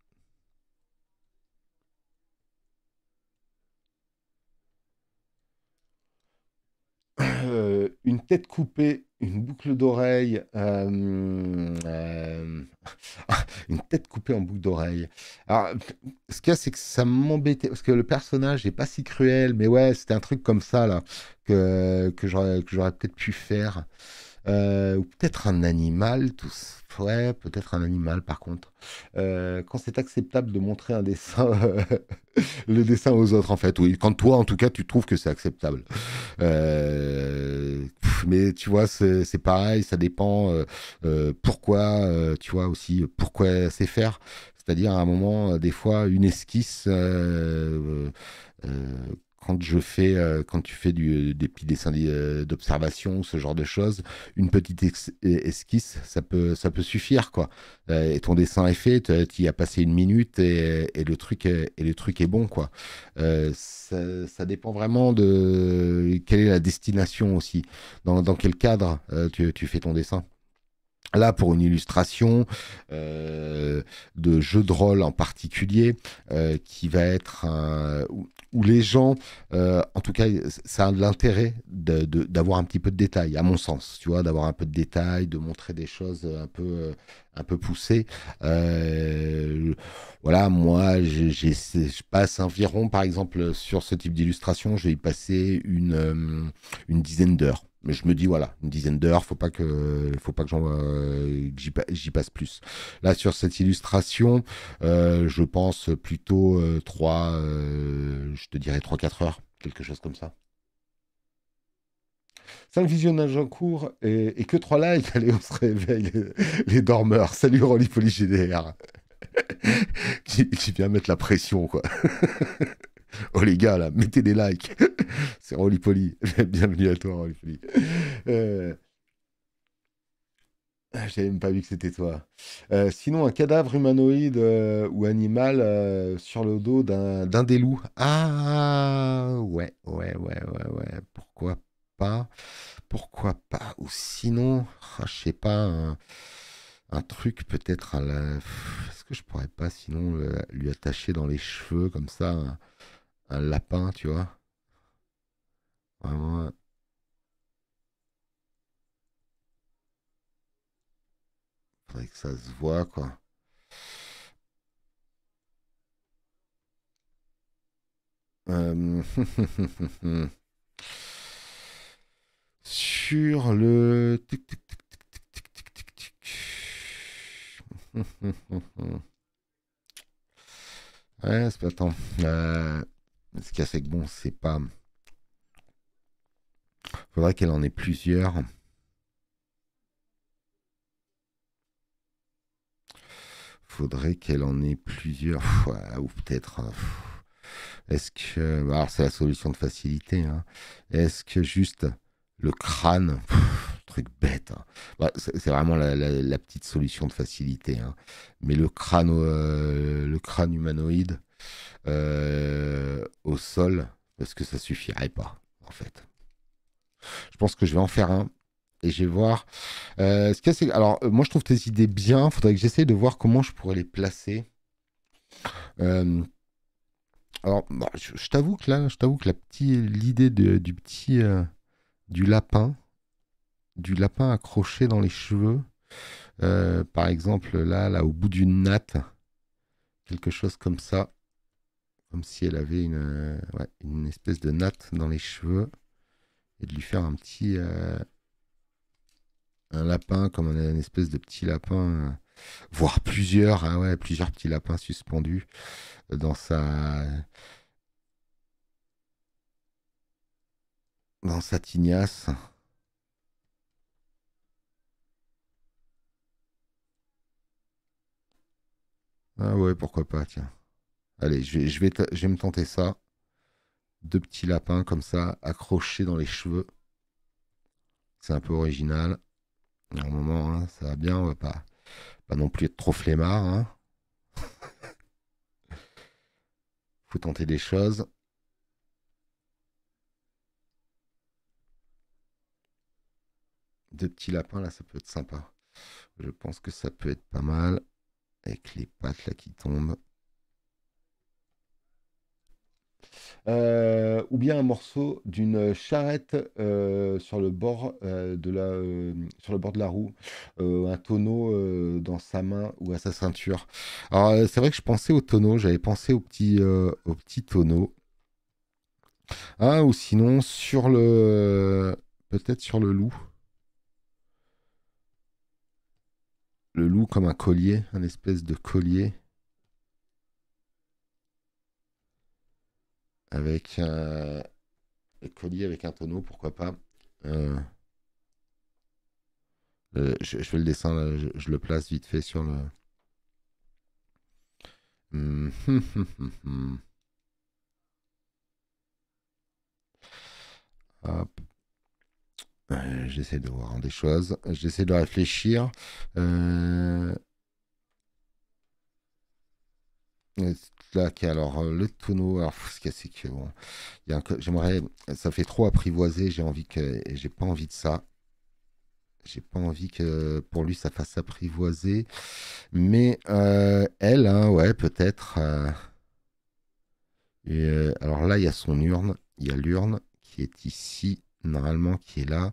une tête coupée, une boucle d'oreille, euh, euh, [laughs] une tête coupée en boucle d'oreille. Alors, ce qu'il y a, c'est que ça m'embêtait, parce que le personnage n'est pas si cruel, mais ouais, c'était un truc comme ça, là, que, que j'aurais peut-être pu faire. Euh, ou peut-être un animal, tout Ouais, peut-être un animal par contre. Euh, quand c'est acceptable de montrer un dessin, [laughs] le dessin aux autres en fait. Oui, quand toi en tout cas tu trouves que c'est acceptable. Euh, mais tu vois, c'est pareil, ça dépend pourquoi, tu vois aussi, pourquoi c'est faire. C'est-à-dire à un moment, des fois, une esquisse quand je fais, euh, quand tu fais du, des petits dessins euh, d'observation, ce genre de choses, une petite esquisse, ça peut, ça peut suffire, quoi. Euh, et ton dessin est fait, tu y as passé une minute et, le truc, est, et le truc est bon, quoi. ça, dépend vraiment de quelle est la destination aussi, dans, quel cadre tu, fais ton dessin. Là, pour une illustration de jeu de rôle en particulier, qui va être un, où les gens, euh, en tout cas, ça a l'intérêt d'avoir un petit peu de détails, à mon sens, tu vois, d'avoir un peu de détails, de montrer des choses un peu, euh, un peu poussées. Euh, voilà, moi, je passe environ, par exemple, sur ce type d'illustration, je j'ai passé une, une dizaine d'heures. Mais je me dis, voilà, une dizaine d'heures, faut pas que, faut pas que euh, j'y passe plus. Là, sur cette illustration, euh, je pense plutôt 3, euh, je te dirais 3-4 heures, quelque chose comme ça. 5 visionnages en cours et, que 3 likes. [laughs] Allez, on se réveille, les, dormeurs. Salut, Rolly Poly GDR. qui, mettre la pression, quoi. [laughs] [laughs] oh les gars, là, mettez des likes. [laughs] c'est Rolly [laughs] Bienvenue à toi, Rolly euh, ah, J'avais même pas vu que c'était toi. Euh, sinon, un cadavre humanoïde euh, ou animal sur le dos d'un des loups. Ah ouais, ouais, ouais, ouais, ouais. Pourquoi pas Pourquoi pas Ou sinon, ah, je sais pas, un, truc peut-être à la... Est-ce que je pourrais pas sinon lui attacher dans les cheveux comme ça un lapin, tu vois. Vraiment. Euh. Faudrait que ça se voit, quoi. Euh, [laughs] sur le... ouais, c'est pas tant. Euh, ce qu'il y a, c'est que bon, c'est pas. Faudrait qu'elle en ait plusieurs. Faudrait qu'elle en ait plusieurs. ou peut-être. Euh, Est-ce que. Alors, c'est la solution de facilité. Hein. Est-ce que juste le crâne. truc bête. Hein. Bah, c'est vraiment la, petite solution de facilité. Hein. Mais le crâne, euh, le crâne humanoïde euh, au sol parce que ça suffirait pas en fait. Je pense que je vais en faire un et je vais voir. Euh, ce Alors euh, moi je trouve tes idées bien. Faudrait que j'essaye de voir comment je pourrais les placer. Alors bah, je, t'avoue que là, je t'avoue que la petite l'idée du petit du lapin, du lapin accroché dans les cheveux. par exemple, là, là, au bout d'une natte, quelque chose comme ça. Comme si elle avait euh, une, espèce de natte dans les cheveux. Et de lui faire un petit. Euh, un lapin, comme on a une espèce de petit lapin. Euh, voire plusieurs, hein, ouais, plusieurs petits lapins suspendus dans sa. dans sa tignasse. Ah ouais, pourquoi pas, tiens. Allez, je vais, je me tenter ça. Deux petits lapins comme ça, accrochés dans les cheveux. C'est un peu original. Un moment, hein, ça va bien, on va pas, pas non plus être trop flemmard. Il hein. [laughs] Faut tenter des choses. Deux petits lapins, là, ça peut être sympa. Je pense que ça peut être pas mal. Avec les pattes là qui tombent. Euh, ou bien un morceau d'une charrette euh, sur, le bord, euh, de la, sur le bord de la roue, un tonneau dans sa main ou à sa ceinture. Alors c'est vrai que je pensais au tonneau, j'avais pensé au petit, au petit tonneau. Ah, ou sinon sur le... Peut-être sur le loup. Le loup comme un collier, un espèce de collier. avec un collier avec un tonneau, pourquoi pas. Euh, euh, je, je, le dessin, euh, je, le place vite fait sur le. [laughs] J'essaie de voir des choses. J'essaie de réfléchir. Euh, là, alors euh, le tonneau, alors ce qu'il y a, c'est que bon, j'aimerais, ça fait trop apprivoiser j'ai envie que, j'ai pas envie de ça. J'ai pas envie que pour lui ça fasse apprivoiser. Mais euh, elle, hein, ouais, peut-être. alors là, il y a son urne, il y a l'urne qui est ici normalement, qui est là.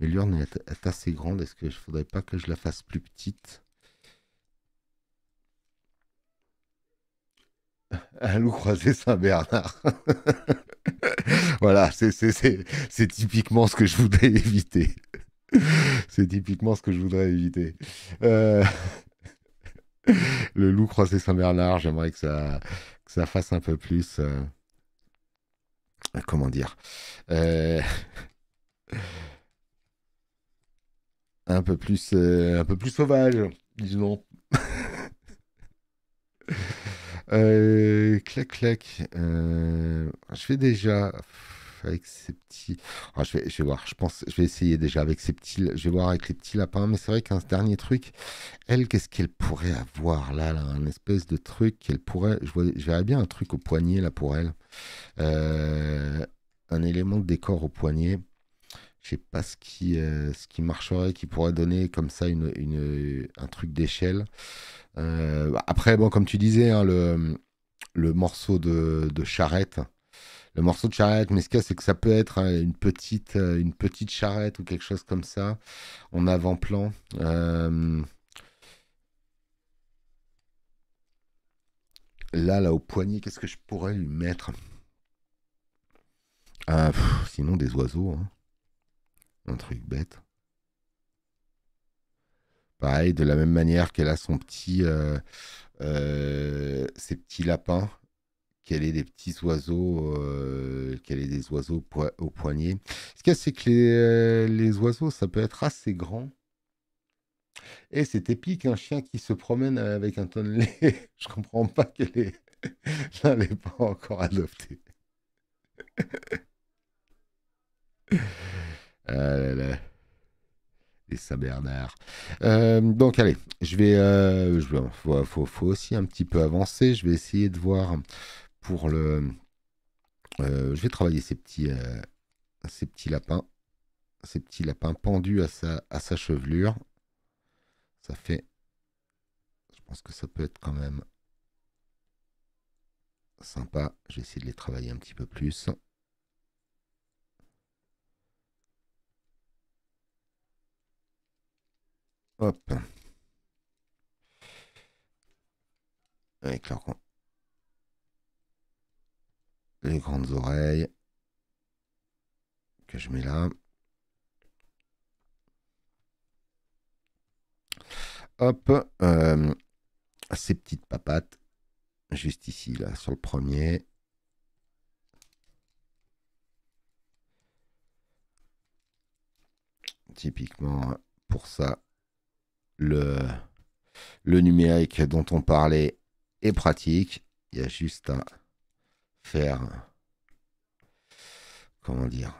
Mais l'urne est, assez grande. Est-ce que je voudrais pas que je la fasse plus petite un [laughs] loup croisé Saint-Bernard. [laughs] voilà, c'est typiquement ce que je voudrais éviter. [laughs] c'est typiquement ce que je voudrais éviter. Euh, le loup croisé Saint-Bernard, j'aimerais que ça, fasse un peu plus. Euh, comment dire euh, Un peu plus, un peu plus sauvage, disons. Euh, clac, clac. Euh, je vais déjà avec ces petits. Ah, je, vais, je vais voir, je pense, je vais essayer déjà avec ces petits. Je vais voir avec les petits lapins, mais c'est vrai qu'un dernier truc, elle, qu'est-ce qu'elle pourrait avoir là, là Un espèce de truc qu'elle pourrait. Je, vois, je verrais bien un truc au poignet là pour elle. Euh, un élément de décor au poignet. Je sais pas ce qui, euh, ce qui marcherait, qui pourrait donner comme ça une, un truc d'échelle. Euh, bah, après, bon, comme tu disais, hein, le, morceau de, charrette. Le morceau de charrette, mais ce qu'il y c'est que ça peut être hein, une petite, euh, une petite charrette ou quelque chose comme ça en avant-plan. Là, là, au poignet, qu'est-ce que je pourrais lui mettre ah, Sinon, des oiseaux. Hein. Un truc bête. Pareil, de la même manière qu'elle a son petit, euh, euh, ses petits lapins, qu'elle ait des petits oiseaux, euh, qu'elle ait des oiseaux au poignet. Ce qu'il y c'est que les, les, oiseaux, ça peut être assez grand. Et c'est épique, un chien qui se promène avec un tonnelet. [laughs] Je comprends pas qu'elle est... [laughs] ne pas encore adoptée. [laughs] Euh, là, Les bernard euh, donc, allez, je vais. Euh, faut, aussi un petit peu avancer. Je vais essayer de voir pour le. je vais travailler ces petits, ces petits lapins. Ces petits lapins pendus à sa, à sa chevelure. Ça fait. Je pense que ça peut être quand même sympa. Je vais essayer de les travailler un petit peu plus. Hop. Avec leur... les grandes oreilles que je mets là. Hop, euh, ces petites papates, juste ici, là, sur le premier. Typiquement, pour ça, le, le numérique dont on parlait est pratique. Il y a juste à faire, comment dire,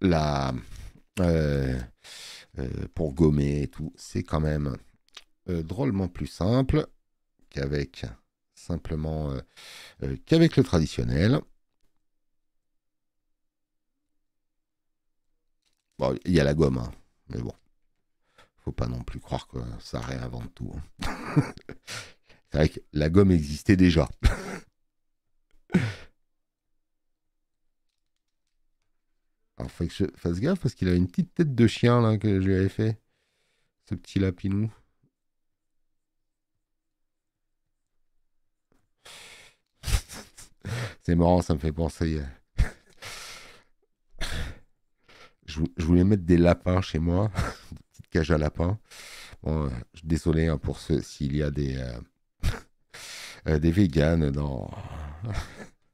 la, euh, euh, pour gommer et tout. C'est quand même euh, drôlement plus simple qu'avec simplement qu'avec le traditionnel. Bon, il y a la gomme, hein, mais bon faut pas non plus croire que ça réinvente tout. Hein. [laughs] C'est vrai que la gomme existait déjà. [laughs] Alors, faut que je fasse gaffe parce qu'il a une petite tête de chien là que je fait. Ce petit lapinou. [laughs] C'est marrant, ça me fait penser. Euh, je, voulais mettre des lapins chez moi, des [laughs] petites cages à lapins. Bon, euh, désolé hein, pour ceux s'il y a des euh, [laughs] euh, des véganes dans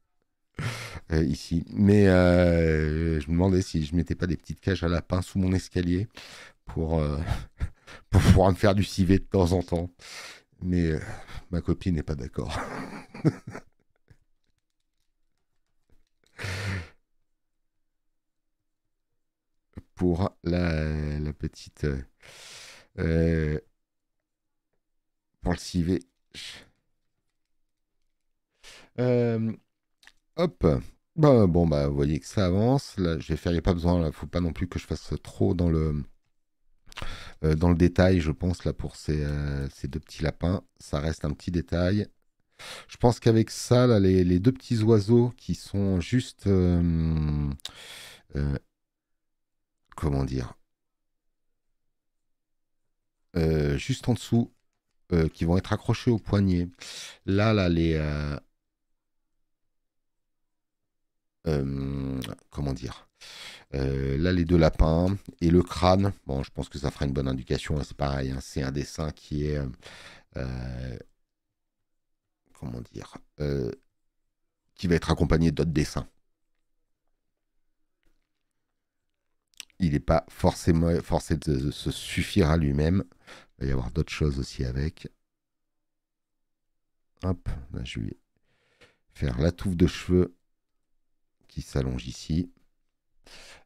[laughs] ici, mais je me demandais si je mettais pas des petites cages à lapins sous mon escalier pour pour pouvoir me faire du civet de temps en temps. Mais ma copine n'est pas d'accord. pour la, petite. Euh, pour le CV euh, hop. Bon, bah, bon, bah, vous voyez que ça avance. Là, je vais il n'y a pas besoin, là, faut pas non plus que je fasse trop dans le. Euh, dans le détail, je pense, là, pour ces, deux petits lapins, ça reste un petit détail. Je pense qu'avec ça, là, les, deux petits oiseaux qui sont juste comment dire, euh, juste en dessous, euh, qui vont être accrochés au poignet. Là, là, les... Euh, comment dire Là, les deux lapins et le crâne. Bon, je pense que ça fera une bonne indication. Hein, c'est pareil, hein, c'est un dessin qui est... comment dire qui va être accompagné d'autres dessins. il n'est pas forcément forcé de se suffire à lui-même. Il va y avoir d'autres choses aussi avec. Hop, je vais faire la touffe de cheveux qui s'allonge ici.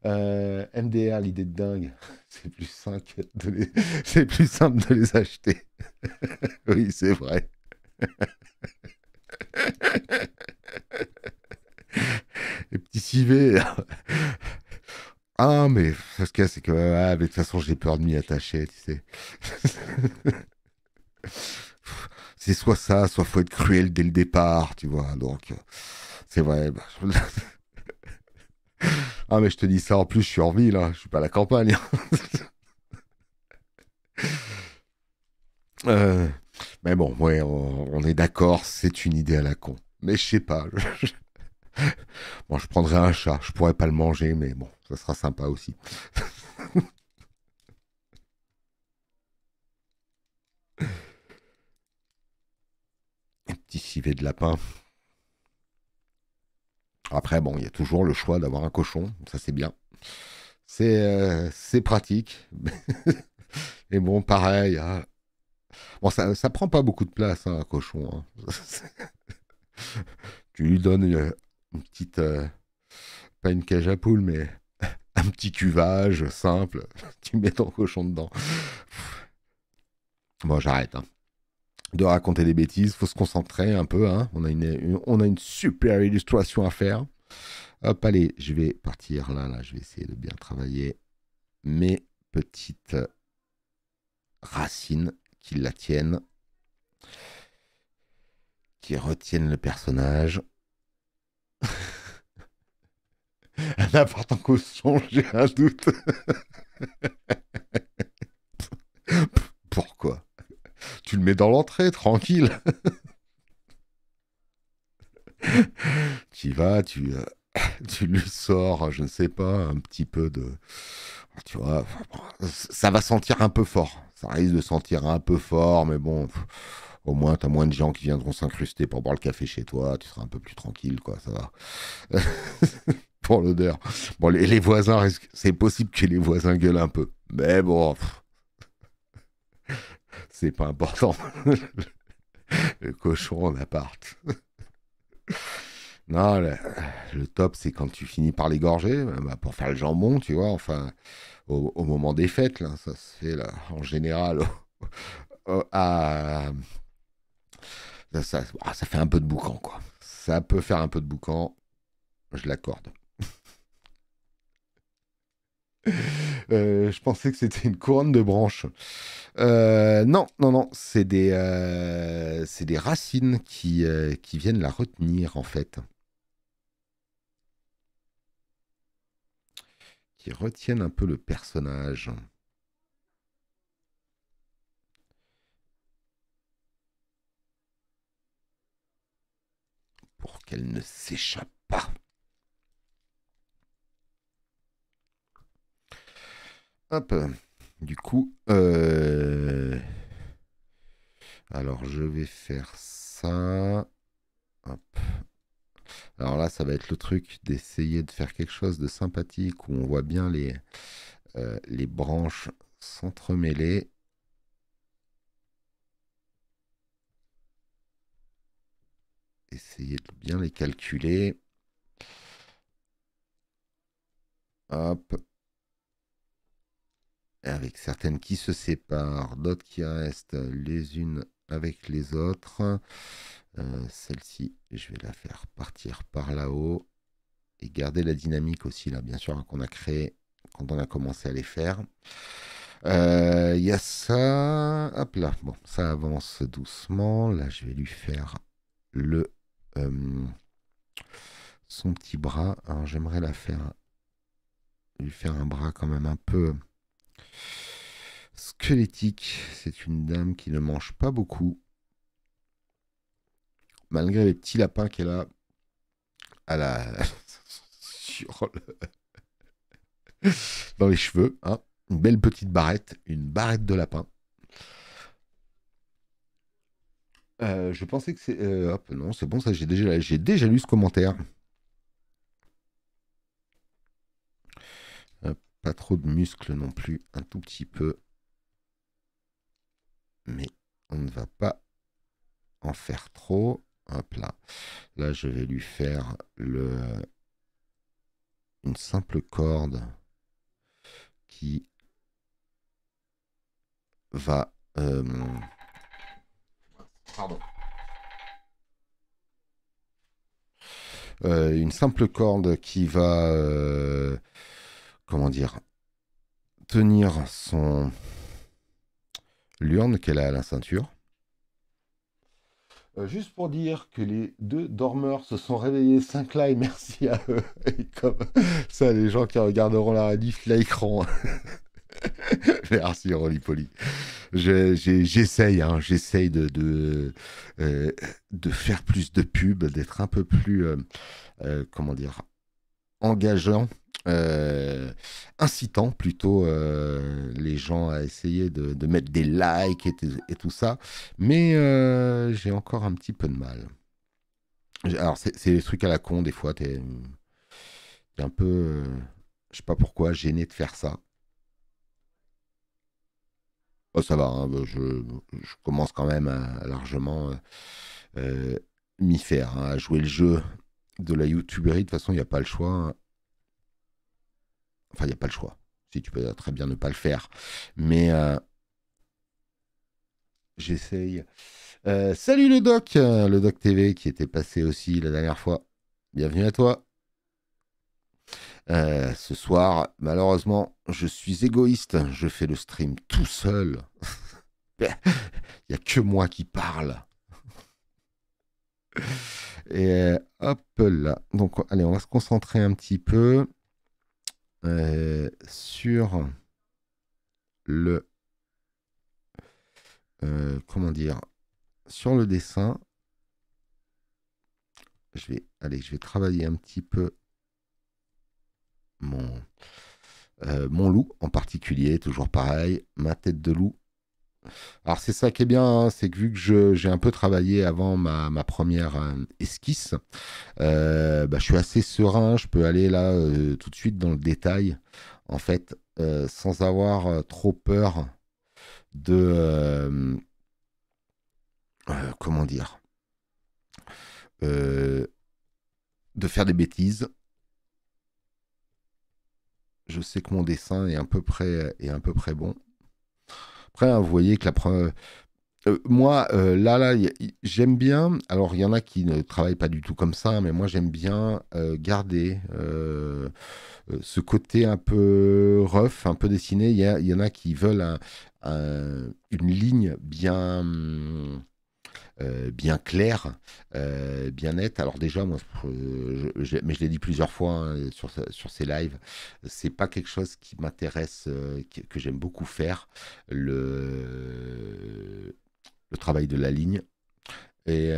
Euh, MDR, l'idée de dingue, [laughs] c'est plus, simple de les... [laughs] c'est plus simple de les acheter. [laughs] oui, c'est vrai. les petits civets. Ah, mais ce qu'il y c'est que, ah, de toute façon, j'ai peur de m'y attacher, tu sais. [laughs] c'est soit ça, soit faut être cruel dès le départ, tu vois. Donc, c'est vrai. Bah, [laughs] ah, mais je te dis ça, en plus, je suis en ville, là hein, je suis pas à la campagne. Hein. [laughs] Euh, mais bon, ouais, on, est d'accord, c'est une idée à la con. Mais je sais pas. bon, je prendrais un chat, je pourrais pas le manger, mais bon. Ça sera sympa aussi. [laughs] Un petit civet de lapin. Après, bon, il y a toujours le choix d'avoir un cochon. Ça, c'est bien. C'est euh, pratique. [laughs] Et bon, pareil. Hein. Bon, ça, ça prend pas beaucoup de place, hein, un cochon. Hein. [laughs] tu lui donnes euh, une, petite. Euh, pas une cage à poule, mais petit cuvage simple, [laughs] tu mets ton cochon dedans. Bon, j'arrête. Hein. De raconter des bêtises, faut se concentrer un peu. Hein. On, a une, on a une super illustration à faire. Hop, allez, je vais partir là, là, je vais essayer de bien travailler mes petites racines qui la tiennent, qui retiennent le personnage un important son, j'ai un doute. Pourquoi Tu le mets dans l'entrée, tranquille. tu y vas, tu, euh, tu lui sors, je ne sais pas, un petit peu de... Tu vois, ça va sentir un peu fort. Ça risque de sentir un peu fort, mais bon, au moins, tu as moins de gens qui viendront s'incruster pour boire le café chez toi. Tu seras un peu plus tranquille, quoi, ça va. [laughs] pour l'odeur. Bon, les, voisins, c'est possible que les voisins gueulent un peu. Mais bon, c'est pas important. [laughs] le cochon en appart. [laughs] non, le, top, c'est quand tu finis par l'égorger, euh, bah, pour faire le jambon, tu vois, enfin, au, moment des fêtes, là, ça se fait là, en général [laughs] Ça, ah, ça, fait un peu de boucan, quoi. Ça peut faire un peu de boucan, je l'accorde. [laughs] Euh, je pensais que c'était une couronne de branches. Euh, non, non, non, c'est des, euh, des racines qui, qui viennent la retenir en fait. Qui retiennent un peu le personnage. pour qu'elle ne s'échappe pas. Hop. Du coup, euh, alors je vais faire ça. Alors là, ça va être le truc d'essayer de faire quelque chose de sympathique où on voit bien les, euh, les branches s'entremêler. essayer de bien les calculer. Hop avec certaines qui se séparent, d'autres qui restent les unes avec les autres. Euh, celle-ci, je vais la faire partir par là-haut et garder la dynamique aussi, là, bien sûr, hein, qu'on a créé quand on a commencé à les faire. Il euh, y a ça, hop là, bon, ça avance doucement. Là, je vais lui faire le euh, son petit bras. Alors, j'aimerais la faire lui faire un bras quand même un peu Squelettique, c'est une dame qui ne mange pas beaucoup. Malgré les petits lapins qu'elle a à la... [laughs] [laughs] dans les cheveux. Hein. Une belle petite barrette, une barrette de lapin. Euh, je pensais que c'est... Euh, hop, non, c'est bon, ça j'ai déjà, j'ai déjà lu ce commentaire. trop de muscles non plus, un tout petit peu. Mais on ne va pas en faire trop. Hop là. Là, je vais lui faire le une simple corde qui va euh, pardon euh, une simple corde qui va euh, comment dire, tenir son l'urne qu'elle a à la ceinture. Euh, juste pour dire que les deux dormeurs se sont réveillés 5 likes, merci à eux. [laughs] Et comme ça, les gens qui regarderont la rediff likeront. [laughs] merci, Rolipoli. J'essaye, hein, j'essaye de, de, euh, de, faire plus de pub. d'être un peu plus, euh, comment dire, engageant euh, incitant plutôt euh, les gens à essayer de, mettre des likes et, tout ça. Mais euh, j'ai encore un petit peu de mal. Alors, c'est les trucs à la con, des fois, t'es un peu, je sais pas pourquoi, gêné de faire ça. Oh, ça va, hein, bah, je, commence quand même à, largement m'y faire, hein, à jouer le jeu de la youtuberie. De toute façon, il n'y a pas le choix. Hein. Enfin, il n'y a pas le choix. Si tu peux très bien ne pas le faire. Mais euh, j'essaye. Euh, salut le doc, euh, le doc TV qui était passé aussi la dernière fois. Bienvenue à toi. ce soir, malheureusement, je suis égoïste. Je fais le stream tout seul. [laughs] Il n'y a que moi qui parle. Et hop là. Donc, allez, on va se concentrer un petit peu. Euh, sur le euh, comment dire sur le dessin je vais je vais travailler un petit peu mon euh, mon loup en particulier toujours pareil ma tête de loup alors c'est ça qui est bien, hein, c'est que vu que j'ai un peu travaillé avant ma, première euh, esquisse, euh, bah, je suis assez serein, je peux aller là euh, tout de suite dans le détail, en fait, sans avoir trop peur de... comment dire De faire des bêtises je sais que mon dessin est à peu près, est à peu près bon. Hein, vous voyez que la preuve. Euh, moi, euh, là, là, j'aime bien. Alors, il y en a qui ne travaillent pas du tout comme ça, mais moi, j'aime bien euh, garder ce côté un peu rough, un peu dessiné. Il y, en a qui veulent une ligne bien. Hum, euh, bien clair euh, bien net Alors déjà, moi, mais je l'ai dit plusieurs fois hein, sur, sur ces lives, c'est pas quelque chose qui m'intéresse, euh, que, que j'aime beaucoup faire, le, le travail de la ligne. Et,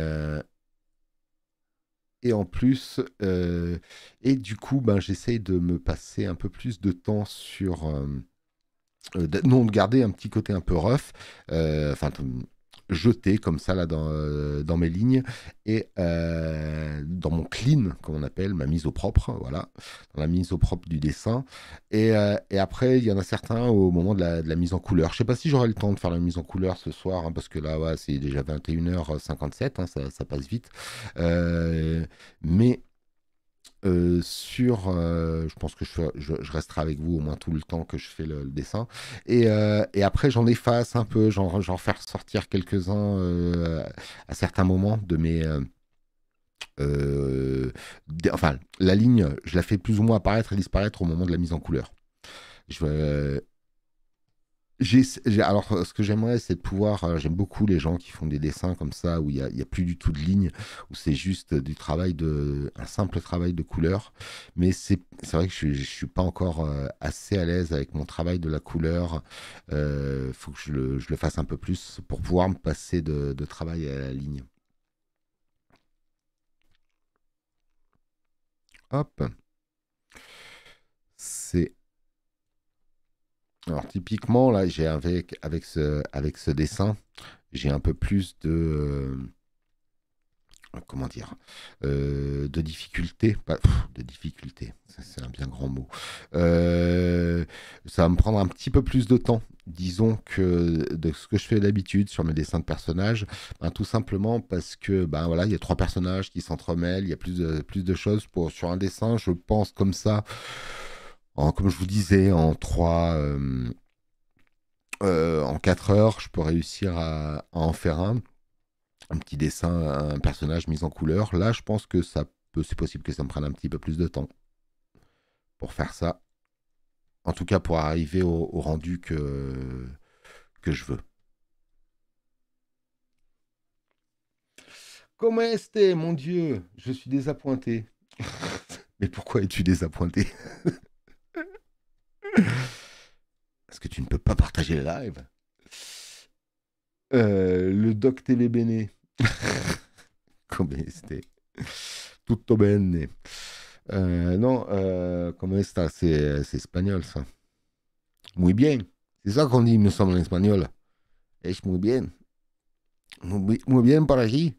et en plus, et du coup, ben, j'essaye de me passer un peu plus de temps sur... non, de garder un petit côté un peu rough, enfin jeté comme ça là dans, euh, dans mes lignes et euh, dans mon clean, comme on appelle, ma mise au propre, hein, voilà, dans la mise au propre du dessin. Et, euh, et après, il y en a certains au moment de la, de la mise en couleur. Je sais pas si j'aurai le temps de faire la mise en couleur ce soir, hein, parce que là, c'est déjà 21h57, hein, ça, ça, passe vite. mais euh, sur, euh, je pense que je, resterai avec vous au moins tout le temps que je fais le, dessin. Euh, et, après, j'en efface un peu, j'en fais sortir quelques-uns à certains moments de mes. enfin, la ligne, je la fais plus ou moins apparaître et disparaître au moment de la mise en couleur. Je, alors, ce que j'aimerais, c'est de pouvoir. Euh, j'aime beaucoup les gens qui font des dessins comme ça, où il n'y a, plus du tout de ligne, où c'est juste du travail de. un simple travail de couleur. Mais c'est vrai que je ne suis pas encore euh, assez à l'aise avec mon travail de la couleur. Il euh, faut que je le, fasse un peu plus pour pouvoir me passer de, de travail à la ligne. Hop. Alors typiquement, là, j'ai avec, avec, ce, avec ce dessin, j'ai un peu plus de... Euh, comment dire euh, de difficulté de difficulté c'est un bien grand mot euh, ça va me prendre un petit peu plus de temps disons que de ce que je fais d'habitude sur mes dessins de personnages ben, tout simplement parce que ben voilà il y a trois personnages qui s'entremêlent il y a plus de plus de choses pour sur un dessin je pense comme ça comme je vous disais, en 3, euh, euh, en 4 heures, je peux réussir à, en faire un. Un petit dessin, un personnage mis en couleur. Là, je pense que ça peut, c'est possible que ça me prenne un petit peu plus de temps pour faire ça. En tout cas, pour arriver au, rendu que, que je veux. Comment est-ce que Mon Dieu, je suis désappointé. [laughs] Mais pourquoi es-tu désappointé [laughs] « Est-ce que tu ne peux pas partager le live. Euh, le doc TV Bene. come stai? Tutto bene. Euh, non, euh, come ça, C'est, c'est espagnol ça. Muy bien. C'est ça qu'on dit, me semble, en espagnol. Es muy bien. Muy, bien para qui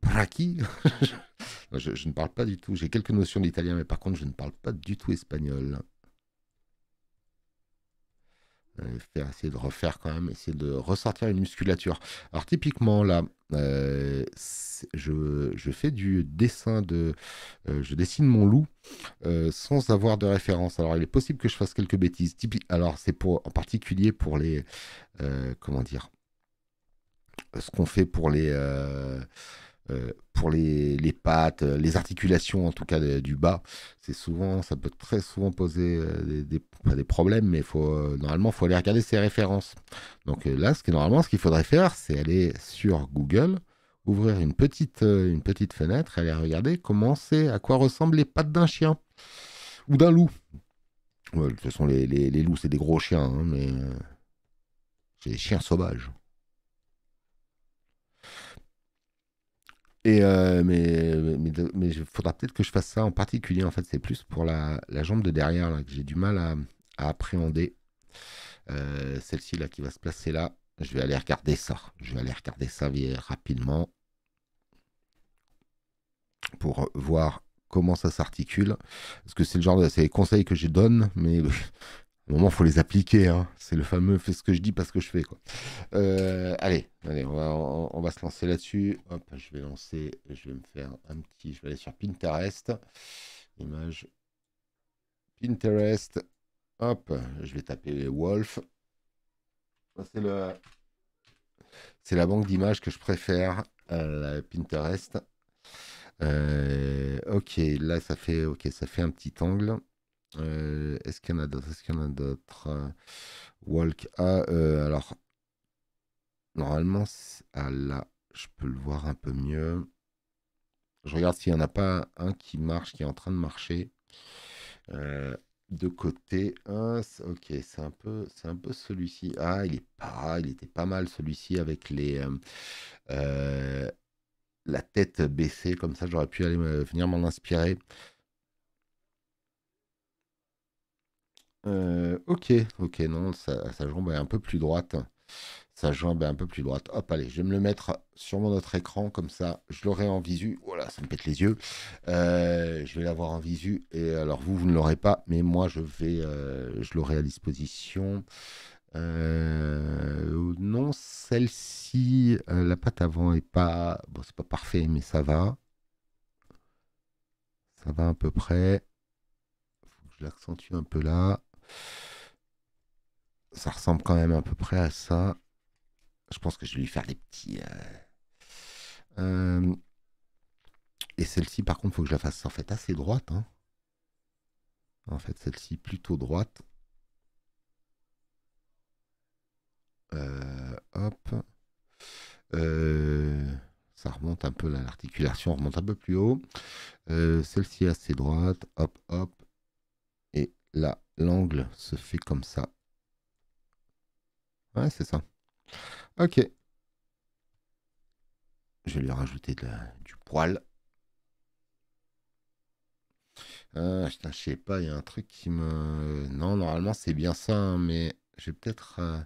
Para qui [laughs] je, je, ne parle pas du tout. J'ai quelques notions d'italien, mais par contre, je ne parle pas du tout espagnol. Euh, essayer de refaire quand même, essayer de ressortir une musculature. Alors typiquement là, euh, je, fais du dessin de, euh, je dessine mon loup sans avoir de référence. Alors il est possible que je fasse quelques bêtises. Alors c'est pour, en particulier pour les, comment dire, ce qu'on fait pour les euh, pour les, pattes, euh, les articulations en tout cas du bas, c'est souvent, ça peut très souvent poser euh, des, problèmes, mais faut, normalement, il faut aller regarder ses références. Donc là, ce normalement, ce qu'il faudrait faire, c'est aller sur Google, ouvrir une petite, une petite fenêtre, aller regarder comment c'est, à quoi ressemblent les pattes d'un chien ou d'un loup. ce sont les, les, loups, c'est des gros chiens, hein, mais c'est des chiens sauvages. Et euh, mais mais, mais il faudra peut-être que je fasse ça en particulier. En fait, c'est plus pour la, jambe de derrière là, que j'ai du mal à, appréhender. Euh, celle-ci là qui va se placer là. Je vais aller regarder ça. Je vais aller regarder ça rapidement pour voir comment ça s'articule. Parce que c'est le genre de ces conseils que je donne, mais moment, il faut les appliquer. Hein. C'est le fameux fait ce que je dis, pas ce que je fais. Quoi. Euh, allez, on, va, on, va, se lancer là-dessus. je vais lancer, je vais me faire un petit. Je vais aller sur Pinterest. Image. Pinterest. Hop, je vais taper Wolf. C'est le. C'est la banque d'images que je préfère, la euh, Pinterest. Euh, ok, là ça fait, ok, ça fait un petit angle. Euh, est-ce qu'il y en a d'autres Est-ce qu'il y en a d'autres euh, Walk A. Euh, alors, normalement, ah là, je peux le voir un peu mieux. Je regarde s'il n'y en a pas un qui marche, qui est en train de marcher. de côté. ok, c'est un peu, c'est un peu celui-ci. Ah, il est pas, il était pas mal celui-ci avec les la tête baissée comme ça. J'aurais pu aller venir m'en inspirer. Euh, ok, ok, non, sa, ça jambe est un peu plus droite. Sa jambe est un peu plus droite. Hop, allez, je vais me le mettre sur mon autre écran, comme ça, je l'aurai en visu. Voilà, oh ça me pète les yeux. Euh, je vais l'avoir en visu. Et alors, vous, vous ne l'aurez pas, mais moi, je vais, euh, je l'aurai à disposition. non, celle-ci, la patte avant est pas, bon, c'est pas parfait, mais ça va. Ça va à peu près. Faut je l'accentue un peu là. Ça ressemble quand même à peu près à ça. Je pense que je vais lui faire des petits... Euh, euh, et celle-ci, par contre, faut que je la fasse en fait assez droite. Hein. En fait, celle-ci plutôt droite. Euh, hop. ça remonte un peu, l'articulation remonte un peu plus haut. Celle-ci assez droite. Hop, hop là, l'angle se fait comme ça. Ouais, c'est ça. Ok. Je vais lui rajouter du poil. Ah, je sais pas, il y a un truc qui me... Non, normalement, c'est bien ça, hein, mais mais j'ai peut-être... Euh,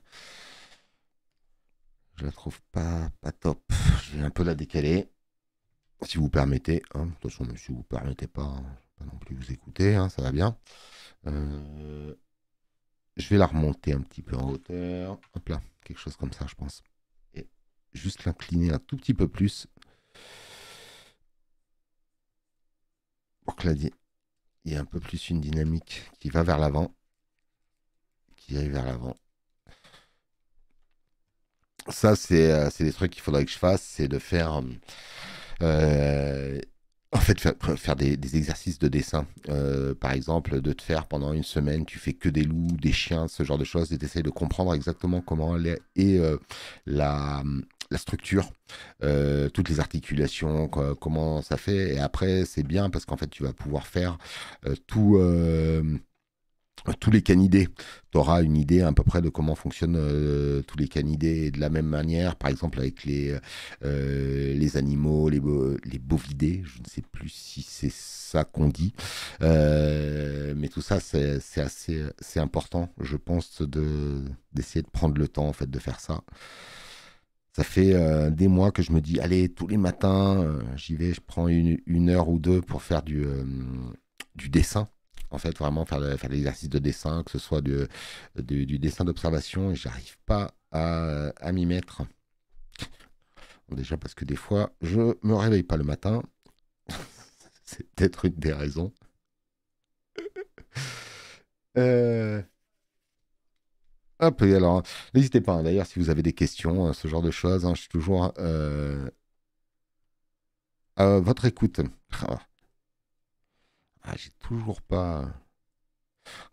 je la trouve pas, pas top. Je vais un peu la décaler. Si vous permettez. Hein. De toute façon, si vous permettez pas... Hein pas non plus vous écouter, hein, ça va bien. Euh, je vais la remonter un petit peu en hauteur. Hop là, quelque chose comme ça, je pense. Et juste l'incliner un tout petit peu plus. Pour que là, il y ait un peu plus une dynamique qui va vers l'avant. Qui arrive vers l'avant. Ça, euh, c'est des trucs qu'il faudrait que je fasse. C'est de faire. Euh, en fait, faire, des, exercices de dessin. Euh, par exemple, de te faire pendant une semaine, tu fais que des loups, des chiens, ce genre de choses, et d'essayer de comprendre exactement comment elle est, et euh, la, la, structure, euh, toutes les articulations, comment ça fait. Et après, c'est bien parce qu'en fait, tu vas pouvoir faire tout tous les canidés. Tu auras une idée à peu près de comment fonctionnent euh, tous les canidés de la même manière, par exemple avec les, euh, animaux, les, les bovidés, je ne sais plus si c'est ça qu'on dit, euh, mais tout ça c'est assez important, je pense, d'essayer de, prendre le temps en fait de faire ça. Ça fait des mois que je me dis, allez, tous les matins, j'y vais, je prends une, heure ou deux pour faire du dessin en fait, vraiment faire, faire l'exercice de dessin, que ce soit de, du dessin d'observation, et j'arrive pas à, m'y mettre. Déjà parce que des fois, je me réveille pas le matin. [laughs] C'est peut-être une des raisons. [laughs] Euh, hop, et alors, n'hésitez pas, hein, d'ailleurs, si vous avez des questions, euh, ce genre de choses, hein, je suis toujours euh, à votre écoute. Ah, ah, j'ai toujours pas. Euh,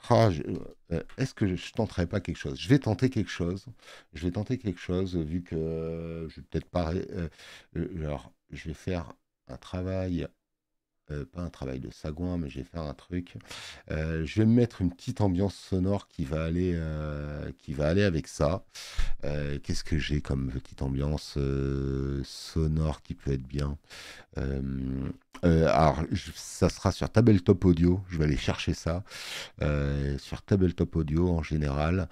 ah, euh, euh, est-ce que je, tenterai pas quelque chose Je vais tenter quelque chose. Je vais tenter quelque chose vu que je vais peut-être pas. alors, je vais faire un travail euh, pas un travail de sagouin, mais je vais faire un truc. Euh, je vais mettre une petite ambiance sonore qui va aller, euh, qui va aller avec ça. Qu'est-ce que j'ai comme petite ambiance sonore qui peut être bien Alors, ça sera sur Tabletop Audio. Je vais aller chercher ça sur Tabletop Audio en général.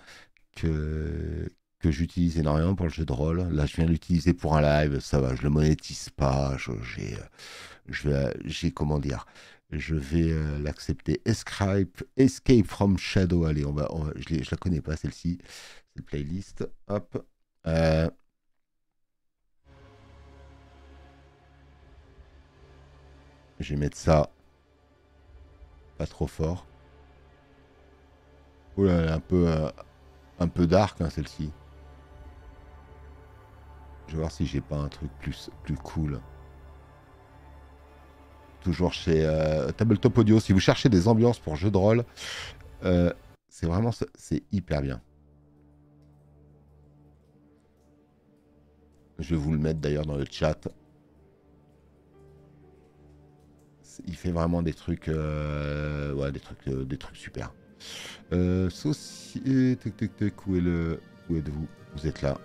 Que, que j'utilise énormément pour le jeu de rôle. Là, je viens l'utiliser pour un live, ça va, je le monétise pas, j'ai, euh, je vais, j'ai comment dire, je vais euh, l'accepter. Escape, Escape from Shadow, allez, on va, je, la connais pas celle-ci, cette playlist, hop. Euh. Je vais mettre ça pas trop fort. Oula, un peu, un peu dark hein, celle-ci. Je vais voir si j'ai pas un truc plus, plus cool. Toujours chez euh, Tabletop Audio. Si vous cherchez des ambiances pour jeux de rôle, euh, c'est vraiment c'est hyper bien. Je vais vous le mettre d'ailleurs dans le chat. Il fait vraiment des trucs, euh, des trucs, des trucs super. Euh, où êtes-vous Vous êtes là.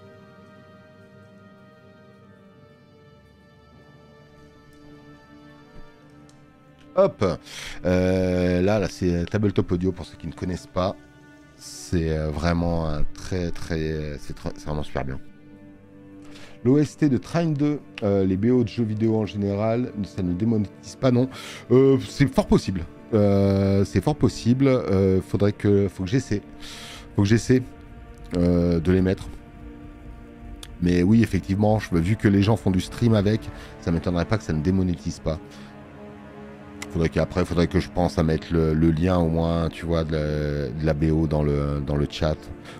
Hop euh, Là, c'est euh, Tabletop Audio pour ceux qui ne connaissent pas. C'est euh, vraiment un très très. C'est vraiment super bien. L'OST de Train 2, les BO de jeux vidéo en général, ça ne démonétise pas, non C'est fort possible. c'est fort possible. faudrait que. Faut que j'essaie. Faut que j'essaie de les mettre. Mais oui, effectivement, vu que les gens font du stream avec, ça m'étonnerait pas que ça ne démonétise pas faudrait qu'après, faudrait que je pense à mettre le, lien au moins, tu vois, de la, BO dans le, dans le chat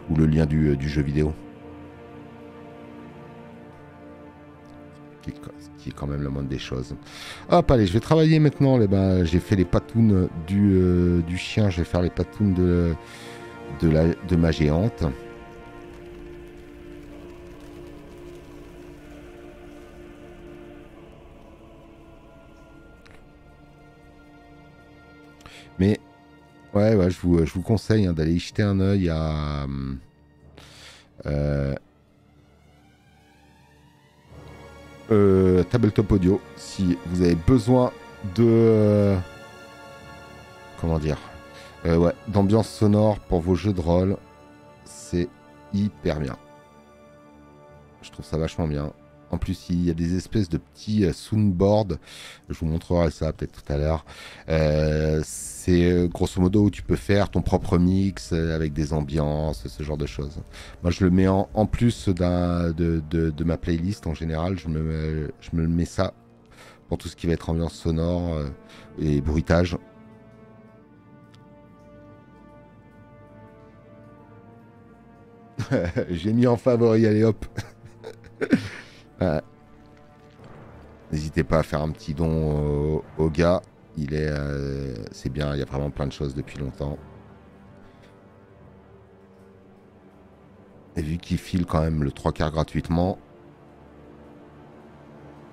ou le lien du, jeu vidéo. Qui, est quand même le monde des choses. Hop, allez, je vais travailler maintenant. Eh ben, j'ai fait les patounes euh, du, chien, je vais faire les patounes de, de, de ma géante. Mais ouais, ouais je, vous, euh, conseille hein, d'aller y jeter un œil à. Euh, euh, Tabletop Audio si vous avez besoin de. Comment dire Ouais, d'ambiance sonore pour vos jeux de rôle. C'est hyper bien. Je trouve ça vachement bien. En plus, il y a des espèces de petits euh, soundboards. Je vous montrerai ça peut-être tout à l'heure. Euh, c'est euh, grosso modo où tu peux faire ton propre mix avec des ambiances, ce genre de choses. Moi, je le mets en, plus de, de, ma playlist en général. Je me, je me mets ça pour tout ce qui va être ambiance sonore et bruitage. [laughs] J'ai mis en favori, allez hop [laughs] Euh, n'hésitez pas à faire un petit don au, gars. Il est, euh, c'est bien. Il y a vraiment plein de choses depuis longtemps. Et vu qu'il file quand même le 3 quarts gratuitement,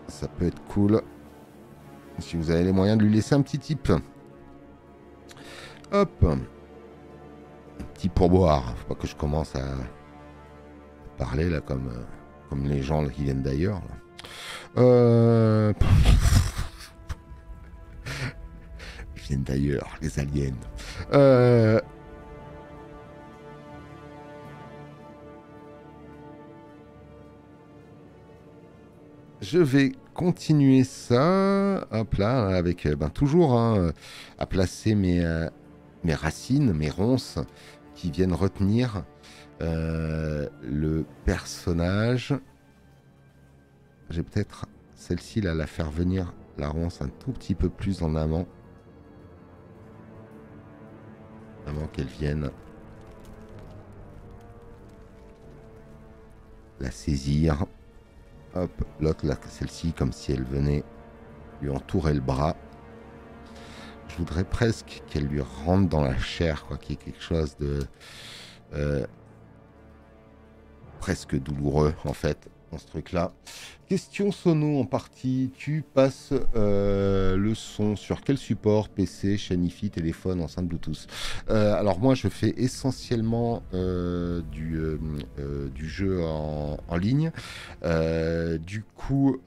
ça peut être cool. Si vous avez les moyens de lui laisser un petit tip. Hop. Un petit pourboire. Faut pas que je commence à parler là comme... Euh, comme les gens qui viennent d'ailleurs. Euh, viennent d'ailleurs, les aliens. Euh, je vais continuer ça, hop là, avec euh, ben, toujours hein, à placer mes, mes racines, mes ronces qui viennent retenir euh, le personnage. J'ai peut-être celle-ci là, la faire venir la ronce un tout petit peu plus en amont. Avant qu'elle vienne la saisir. Hop, l'autre, celle-ci, comme si elle venait lui entourer le bras. Je voudrais presque qu'elle lui rentre dans la chair, quoi, qu'il y ait quelque chose de. Euh, presque douloureux en fait en ce truc là. Question sono en partie, tu passes euh, le son sur quel support PC, chaîne téléphone, enceinte Bluetooth euh, Alors moi je fais essentiellement euh, du, du jeu en, ligne. du coup,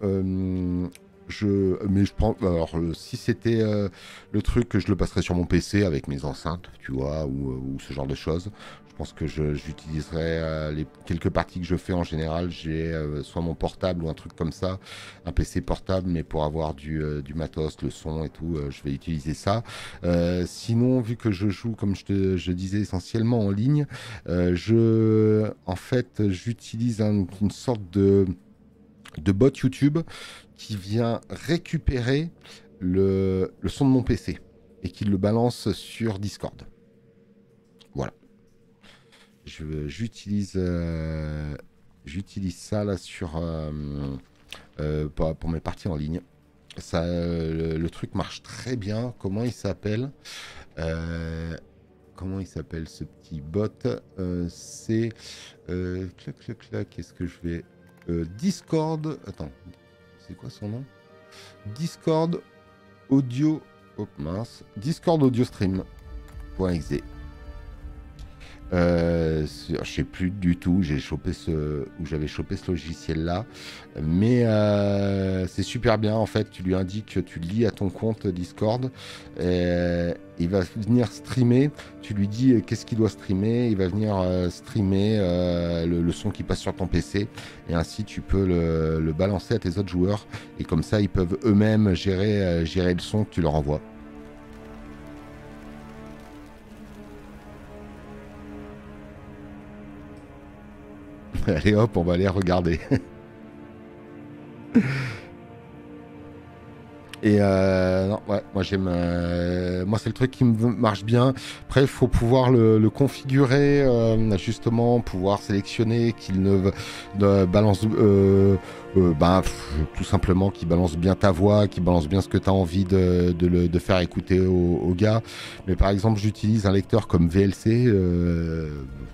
je, mais je prends. Alors, si c'était le truc, que je le passerais sur mon PC avec mes enceintes, tu vois, ou ce genre de choses. Je pense que j'utiliserai euh, les quelques parties que je fais en général. J'ai euh, soit mon portable ou un truc comme ça, un PC portable, mais pour avoir euh, du, matos, le son et tout, je vais utiliser ça. sinon, vu que je joue, comme je, disais, essentiellement en ligne, je, en fait, j'utilise une sorte de, bot YouTube qui vient récupérer le son de mon PC et qui le balance sur Discord j'utilise euh, j'utilise ça là sur euh, euh, pour, mes parties en ligne. Ça, le, truc marche très bien. Comment il s'appelle Comment il s'appelle ce petit bot C'est clac clac clac. quest ce que je vais Discord Attends, c'est quoi son nom Discord audio. Oh mince. Discord audio stream. .exe. Euh, je sais plus du tout j'ai chopé ce où j'avais chopé ce logiciel là mais euh, c'est super bien en fait tu lui indiques tu lis à ton compte Discord et euh, il va venir streamer tu lui dis euh, qu'est-ce qu'il doit streamer il va venir streamer le, son qui passe sur ton PC et ainsi tu peux le, balancer à tes autres joueurs et comme ça ils peuvent eux-mêmes gérer gérer le son que tu leur envoies [laughs] Allez hop, on va aller regarder. [laughs] Et euh, ouais, moi j'aime. Euh, moi c'est le truc qui me marche bien. Après, il faut pouvoir le, configurer, euh, justement, pouvoir sélectionner qu'il ne, balance euh, bah, tout simplement qui balance bien ta voix, qui balance bien ce que tu as envie de, faire écouter aux gars. Mais par exemple, j'utilise un lecteur comme VLC, euh,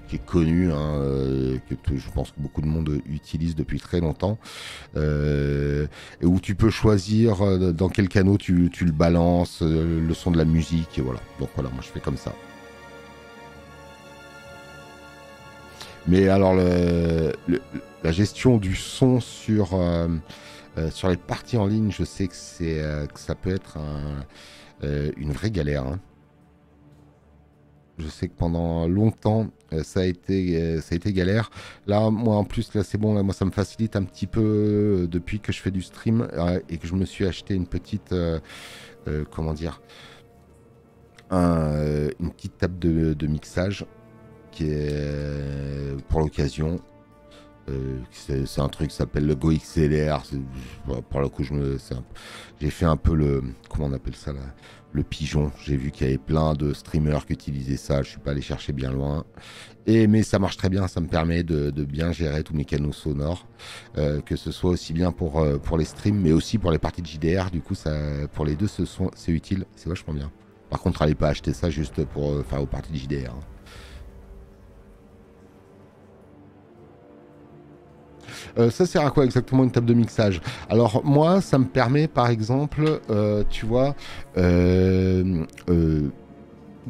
qui est connu, hein, euh, que je pense que beaucoup de monde utilise depuis très longtemps, euh, et où tu peux choisir dans quel canot tu, le balances, le son de la musique, et voilà. Donc voilà, moi je fais comme ça. Mais alors, le la gestion du son sur, euh, euh, sur les parties en ligne, je sais que, c'est, euh, que ça peut être une vraie galère. Hein. Je sais que pendant longtemps, ça a, été, ça a été galère. Là, moi, en plus, là, c'est bon. moi, ça me facilite un petit peu depuis que je fais du stream et que je me suis acheté une petite. comment dire Une petite table de, mixage pour l'occasion euh, c'est un truc qui s'appelle le Go XLR. Pour le coup, j'ai fait un peu le. Comment on appelle ça Le pigeon. J'ai vu qu'il y avait plein de streamers qui utilisaient ça. Je suis pas allé chercher bien loin. Et, mais ça marche très bien. Ça me permet de, bien gérer tous mes canaux sonores. Euh, que ce soit aussi bien pour, euh, pour les streams, mais aussi pour les parties de JDR. Du coup, ça, pour les deux, c'est utile. C'est vachement bien. Par contre, allez pas acheter ça juste pour faire aux parties de JDR. Hein. Euh, ça sert à quoi exactement une table de mixage Alors moi, ça me permet par exemple, euh, tu vois, euh,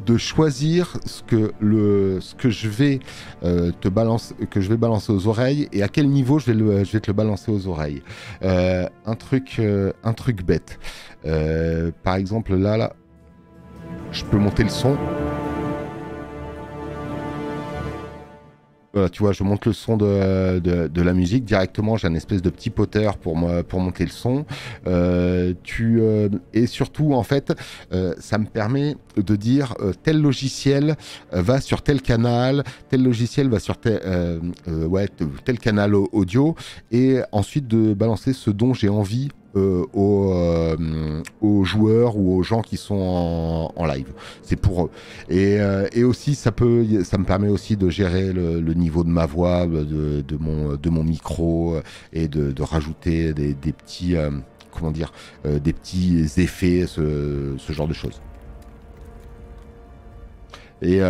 de choisir ce que le ce que je vais te balance que je vais balancer aux oreilles et à quel niveau je vais le je vais te le balancer aux oreilles un truc un truc bête par exemple là là je peux monter le son Euh, tu vois, je monte le son de, la musique directement. J'ai un espèce de petit potter pour, moi, pour monter le son. Euh, tu, euh, et surtout, en fait, ça me permet de dire tel logiciel va sur tel canal, tel logiciel va sur tel, tel canal audio, et ensuite de balancer ce dont j'ai envie euh, euh, aux, joueurs ou aux gens qui sont en, live. C'est pour eux. Euh, et, aussi, ça, peut, ça me permet aussi de gérer le, niveau de ma voix, de, mon, de mon micro et de, rajouter des, petits, comment dire, des petits effets, ce, ce, genre de choses. Et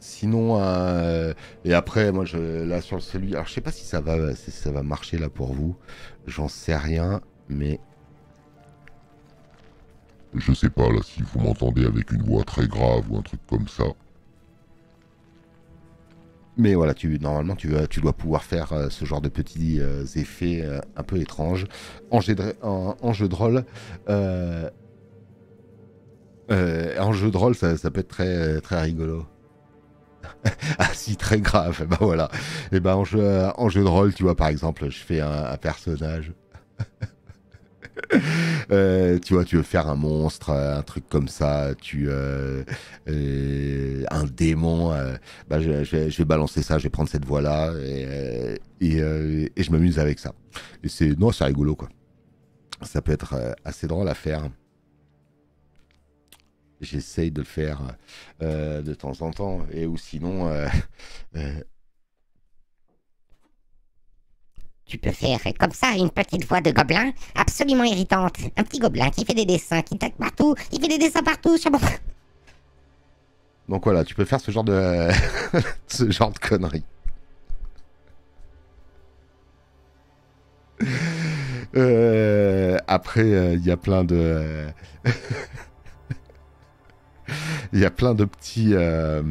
Sinon, euh, et après, moi, je, là, sur celui. Alors, je sais pas si ça va, ça va marcher là pour vous. J'en sais rien, mais. Je sais pas là si vous m'entendez avec une voix très grave ou un truc comme ça. Mais voilà, tu, normalement, tu, euh, tu dois pouvoir faire euh, ce genre de petits effets un peu étranges. En jeu de, rôle, en jeu de rôle, ça, ça peut être très, très rigolo. [laughs] ah si, très grave. Eh ben voilà. Et eh ben en jeu, de rôle, tu vois, par exemple, je fais un, personnage. [laughs] Euh, tu vois, tu veux faire un monstre, un truc comme ça, tu euh, euh, un démon. Bah, je, vais balancer ça, je vais prendre cette voix là et, et, je m'amuse avec ça. Et c'est non, c'est rigolo quoi. Ça peut être assez drôle à faire. J'essaye de le faire euh, de temps en temps. Et ou sinon. Euh, [laughs] euh, tu peux faire comme ça une petite voix de gobelin absolument irritante. Un petit gobelin qui fait des dessins, qui tape partout, qui fait des dessins partout. Sur... [laughs] Donc voilà, tu peux faire ce genre de. [laughs] ce genre de conneries. après, il y a plein de. [laughs] il y a plein de petits. Euh,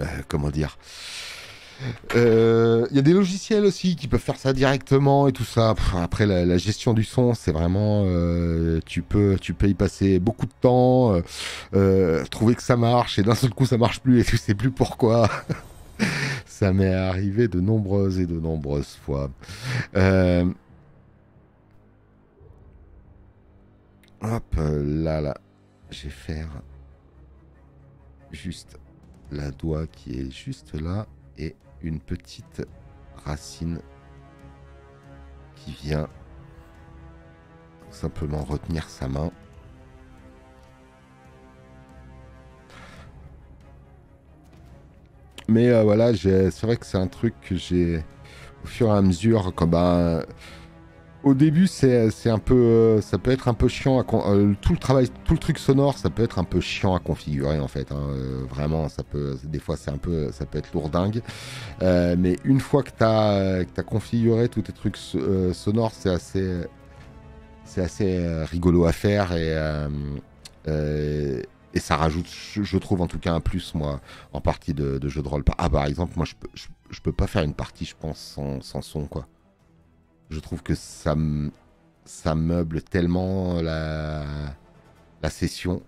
euh, comment dire euh, il y a des logiciels aussi qui peuvent faire ça directement et tout ça. après la, gestion du son, c'est vraiment tu peux tu peux y passer beaucoup de temps, trouver que ça marche et d'un seul coup ça marche plus et tu sais plus pourquoi. [laughs] ça m'est arrivé de nombreuses et de nombreuses fois. Hop là là, j'ai faire juste la doigt qui est juste là et une petite racine qui vient simplement retenir sa main. Mais euh, voilà, c'est vrai que c'est un truc que j'ai au fur et à mesure, comme un au début, c'est un peu, euh, ça peut être un peu chiant. À euh, tout le travail, tout le truc sonore, ça peut être un peu chiant à configurer en fait. Hein. Euh, vraiment, ça peut, des fois, c'est un peu, ça peut être lourdingue. mais une fois que tu as, as, configuré tous tes trucs sonores, c'est assez, c'est assez rigolo à faire et. et ça rajoute, je trouve en tout cas un plus, moi, en partie de, de jeu de rôle. Ah, par exemple, moi, je peux, peux pas faire une partie, je pense, sans, sans son, quoi. Je trouve que ça, ça meuble tellement la, la session.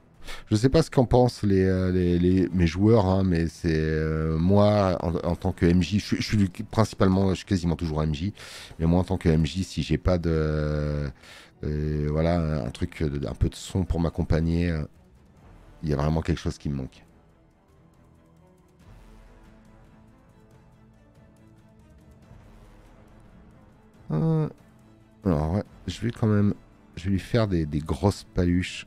Je ne sais pas ce qu'en pensent les, euh, mes joueurs, hein, mais c'est euh, moi en, tant que MJ, je, suis principalement, je suis quasiment toujours MJ, mais moi en tant que MJ, si j'ai pas de euh, voilà un truc, un peu de son pour m'accompagner, il y a vraiment quelque chose qui me manque. Euh, alors, je vais quand même... Je vais lui faire des, grosses paluches.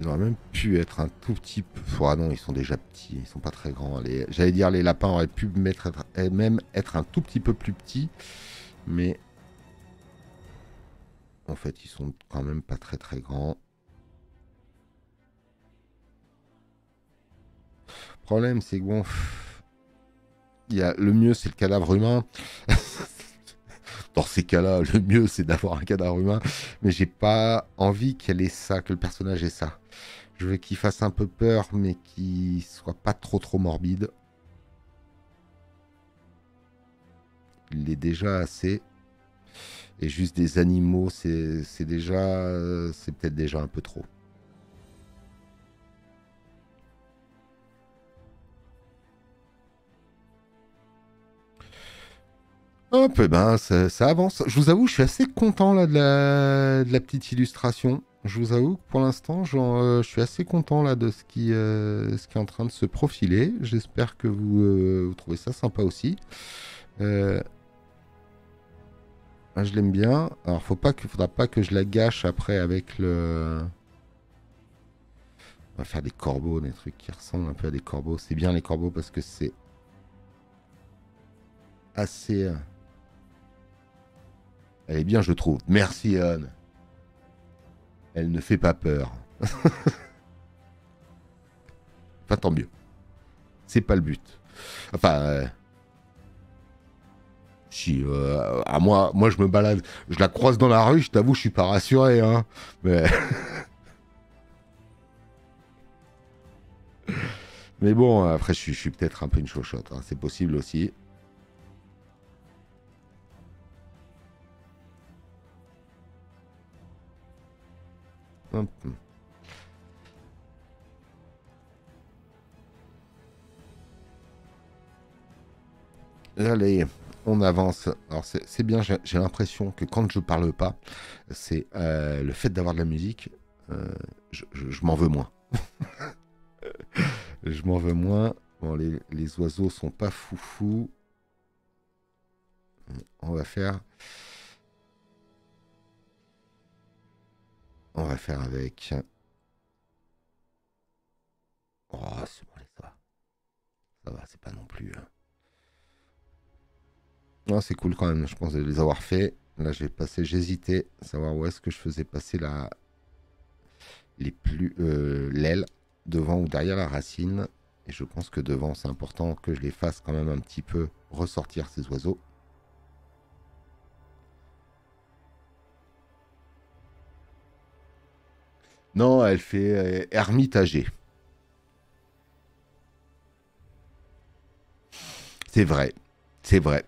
Il aurait même pu être un tout petit peu... Ah non, ils sont déjà petits, ils sont pas très grands. J'allais dire les lapins auraient pu même être un tout petit peu plus petits, mais en fait ils sont quand même pas très très grands. problème, c'est que bon. Il y a, le mieux, c'est le cadavre humain. [laughs] Dans ces cas-là, le mieux, c'est d'avoir un cadavre humain. Mais j'ai pas envie qu'elle ait ça, que le personnage ait ça. Je veux qu'il fasse un peu peur, mais qu'il soit pas trop trop morbide. Il est déjà assez. Et juste des animaux, c'est déjà. C'est peut-être déjà un peu trop. Hop, eh ben ça, avance. Je vous avoue, je suis assez content là de la, petite illustration. Je vous avoue que pour l'instant, euh, je suis assez content là de euh, ce qui, est en train de se profiler. J'espère que vous, euh, trouvez ça sympa aussi. je l'aime bien. Alors, il ne faudra pas que je la gâche après avec le. On va faire des corbeaux, des trucs qui ressemblent un peu à des corbeaux. C'est bien les corbeaux parce que c'est assez. Elle eh est bien, je trouve. Merci, Anne. Elle ne fait pas peur. [laughs] enfin, tant mieux. C'est pas le but. Enfin. Euh, si, euh, à moi, moi je me balade, je la croise dans la rue, je t'avoue, je suis pas rassuré, hein. Mais, [laughs] mais bon, après, je, suis peut-être un peu une chochotte, hein. c'est possible aussi. Allez, on avance. Alors c'est bien, j'ai l'impression que quand je parle pas, c'est euh, le fait d'avoir de la musique, euh, je, m'en veux moins. [laughs] je m'en veux moins. Bon, les, les, oiseaux sont pas foufou. On va faire On va faire avec. Oh, c'est bon, ça va. Ça va, c'est pas non plus. Hein. Non, c'est cool quand même, je pense, de les avoir fait. Là, j'ai passé, j'hésitais à savoir où est-ce que je faisais passer la. Les plus. Euh, l'aile, devant ou derrière la racine. Et je pense que devant, c'est important que je les fasse quand même un petit peu ressortir ces oiseaux. Non, elle fait euh, ermitager. C'est vrai, c'est vrai.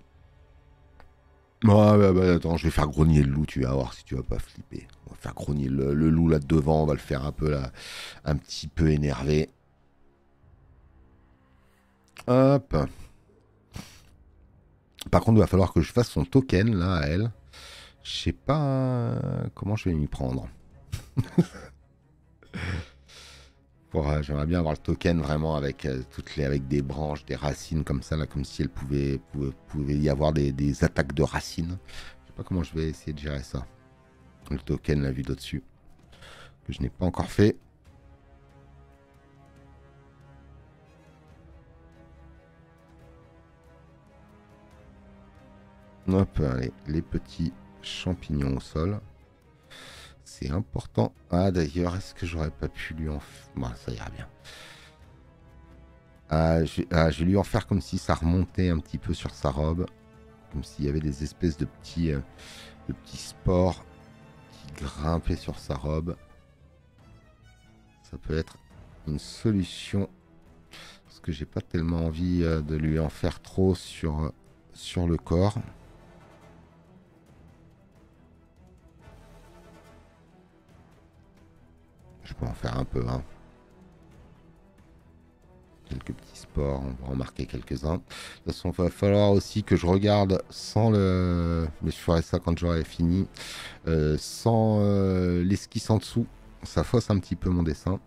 bon bah, bah, attends, je vais faire grogner le loup, tu vas voir si tu vas pas flipper. On va faire grogner le, loup là devant, on va le faire un peu là, un petit peu énervé. Hop. Par contre, il va falloir que je fasse son token là à elle. Je sais pas euh, comment je vais m'y prendre. [laughs] [laughs] Euh, j'aimerais bien avoir le token vraiment avec euh, toutes les avec des branches, des racines comme ça, là, comme si elle pouvait, pouvait, y avoir des, attaques de racines. Je sais pas comment je vais essayer de gérer ça. Le token, la vue d'au-dessus, que je n'ai pas encore fait. Hop, allez, les petits champignons au sol important. Ah d'ailleurs, est-ce que j'aurais pas pu lui en... Bon, ça ira bien. Ah, ah, je, vais lui en faire comme si ça remontait un petit peu sur sa robe. Comme s'il y avait des espèces de petits, euh, de petits spores qui grimpaient sur sa robe. Ça peut être une solution. Parce que j'ai pas tellement envie euh, de lui en faire trop sur, sur le corps. Je peux en faire un peu, hein. Quelques petits sports, on va en marquer quelques-uns. De toute façon, il va falloir aussi que je regarde sans le... Mais je ferai ça quand j'aurai fini. Euh, sans euh, l'esquisse en dessous. Ça fausse un petit peu mon dessin.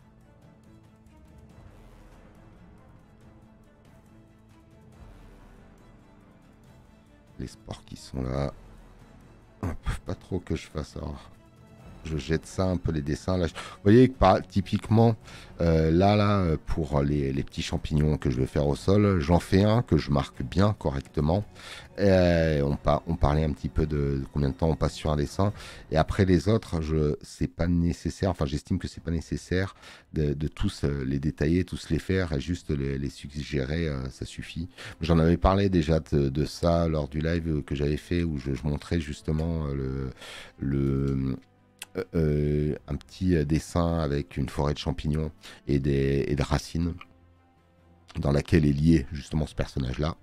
Les sports qui sont là. Euh, pas trop que je fasse. ça je jette ça un peu les dessins. Là. Vous voyez, par, typiquement, euh, là, là, pour les, les, petits champignons que je veux faire au sol, j'en fais un que je marque bien correctement. Et on, pas on, parlait un petit peu de, combien de temps on passe sur un dessin. Et après les autres, je c'est pas nécessaire. Enfin, j'estime que c'est pas nécessaire de, tous euh, les détailler, tous les faire et juste les, les suggérer, euh, ça suffit. J'en avais parlé déjà de, ça lors du live que j'avais fait où je, je montrais justement le, le euh, euh, un petit euh, dessin avec une forêt de champignons et, des, et de racines dans laquelle est lié justement ce personnage-là.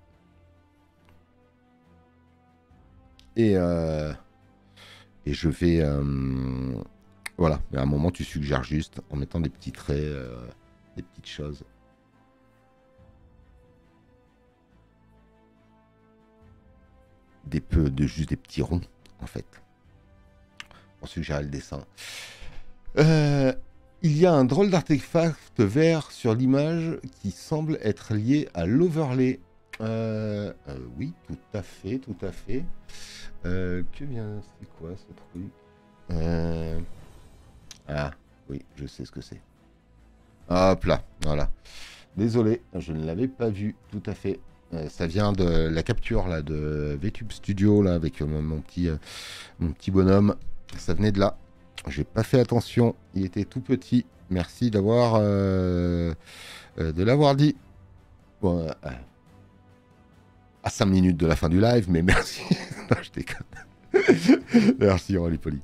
Et, et je vais... voilà, à un moment tu suggères juste en mettant des petits traits, des petites choses. Des peu, de juste des petits ronds en fait. On le dessin. Euh, il y a un drôle d'artefact vert sur l'image qui semble être lié à l'overlay. Euh, euh, oui, tout à fait, tout à fait. que bien, c'est quoi ce truc Ah, oui, je sais ce que c'est. Hop là, voilà. Désolé, je ne l'avais pas vu, tout à fait. ça vient de la capture là de VTube Studio là avec mon petit mon petit bonhomme ça venait de là. J'ai pas fait attention. Il était tout petit. Merci d'avoir euh, euh, de l'avoir dit. Euh, à 5 minutes de la fin du live, mais merci. [laughs] je déconne. [laughs] merci, on poli.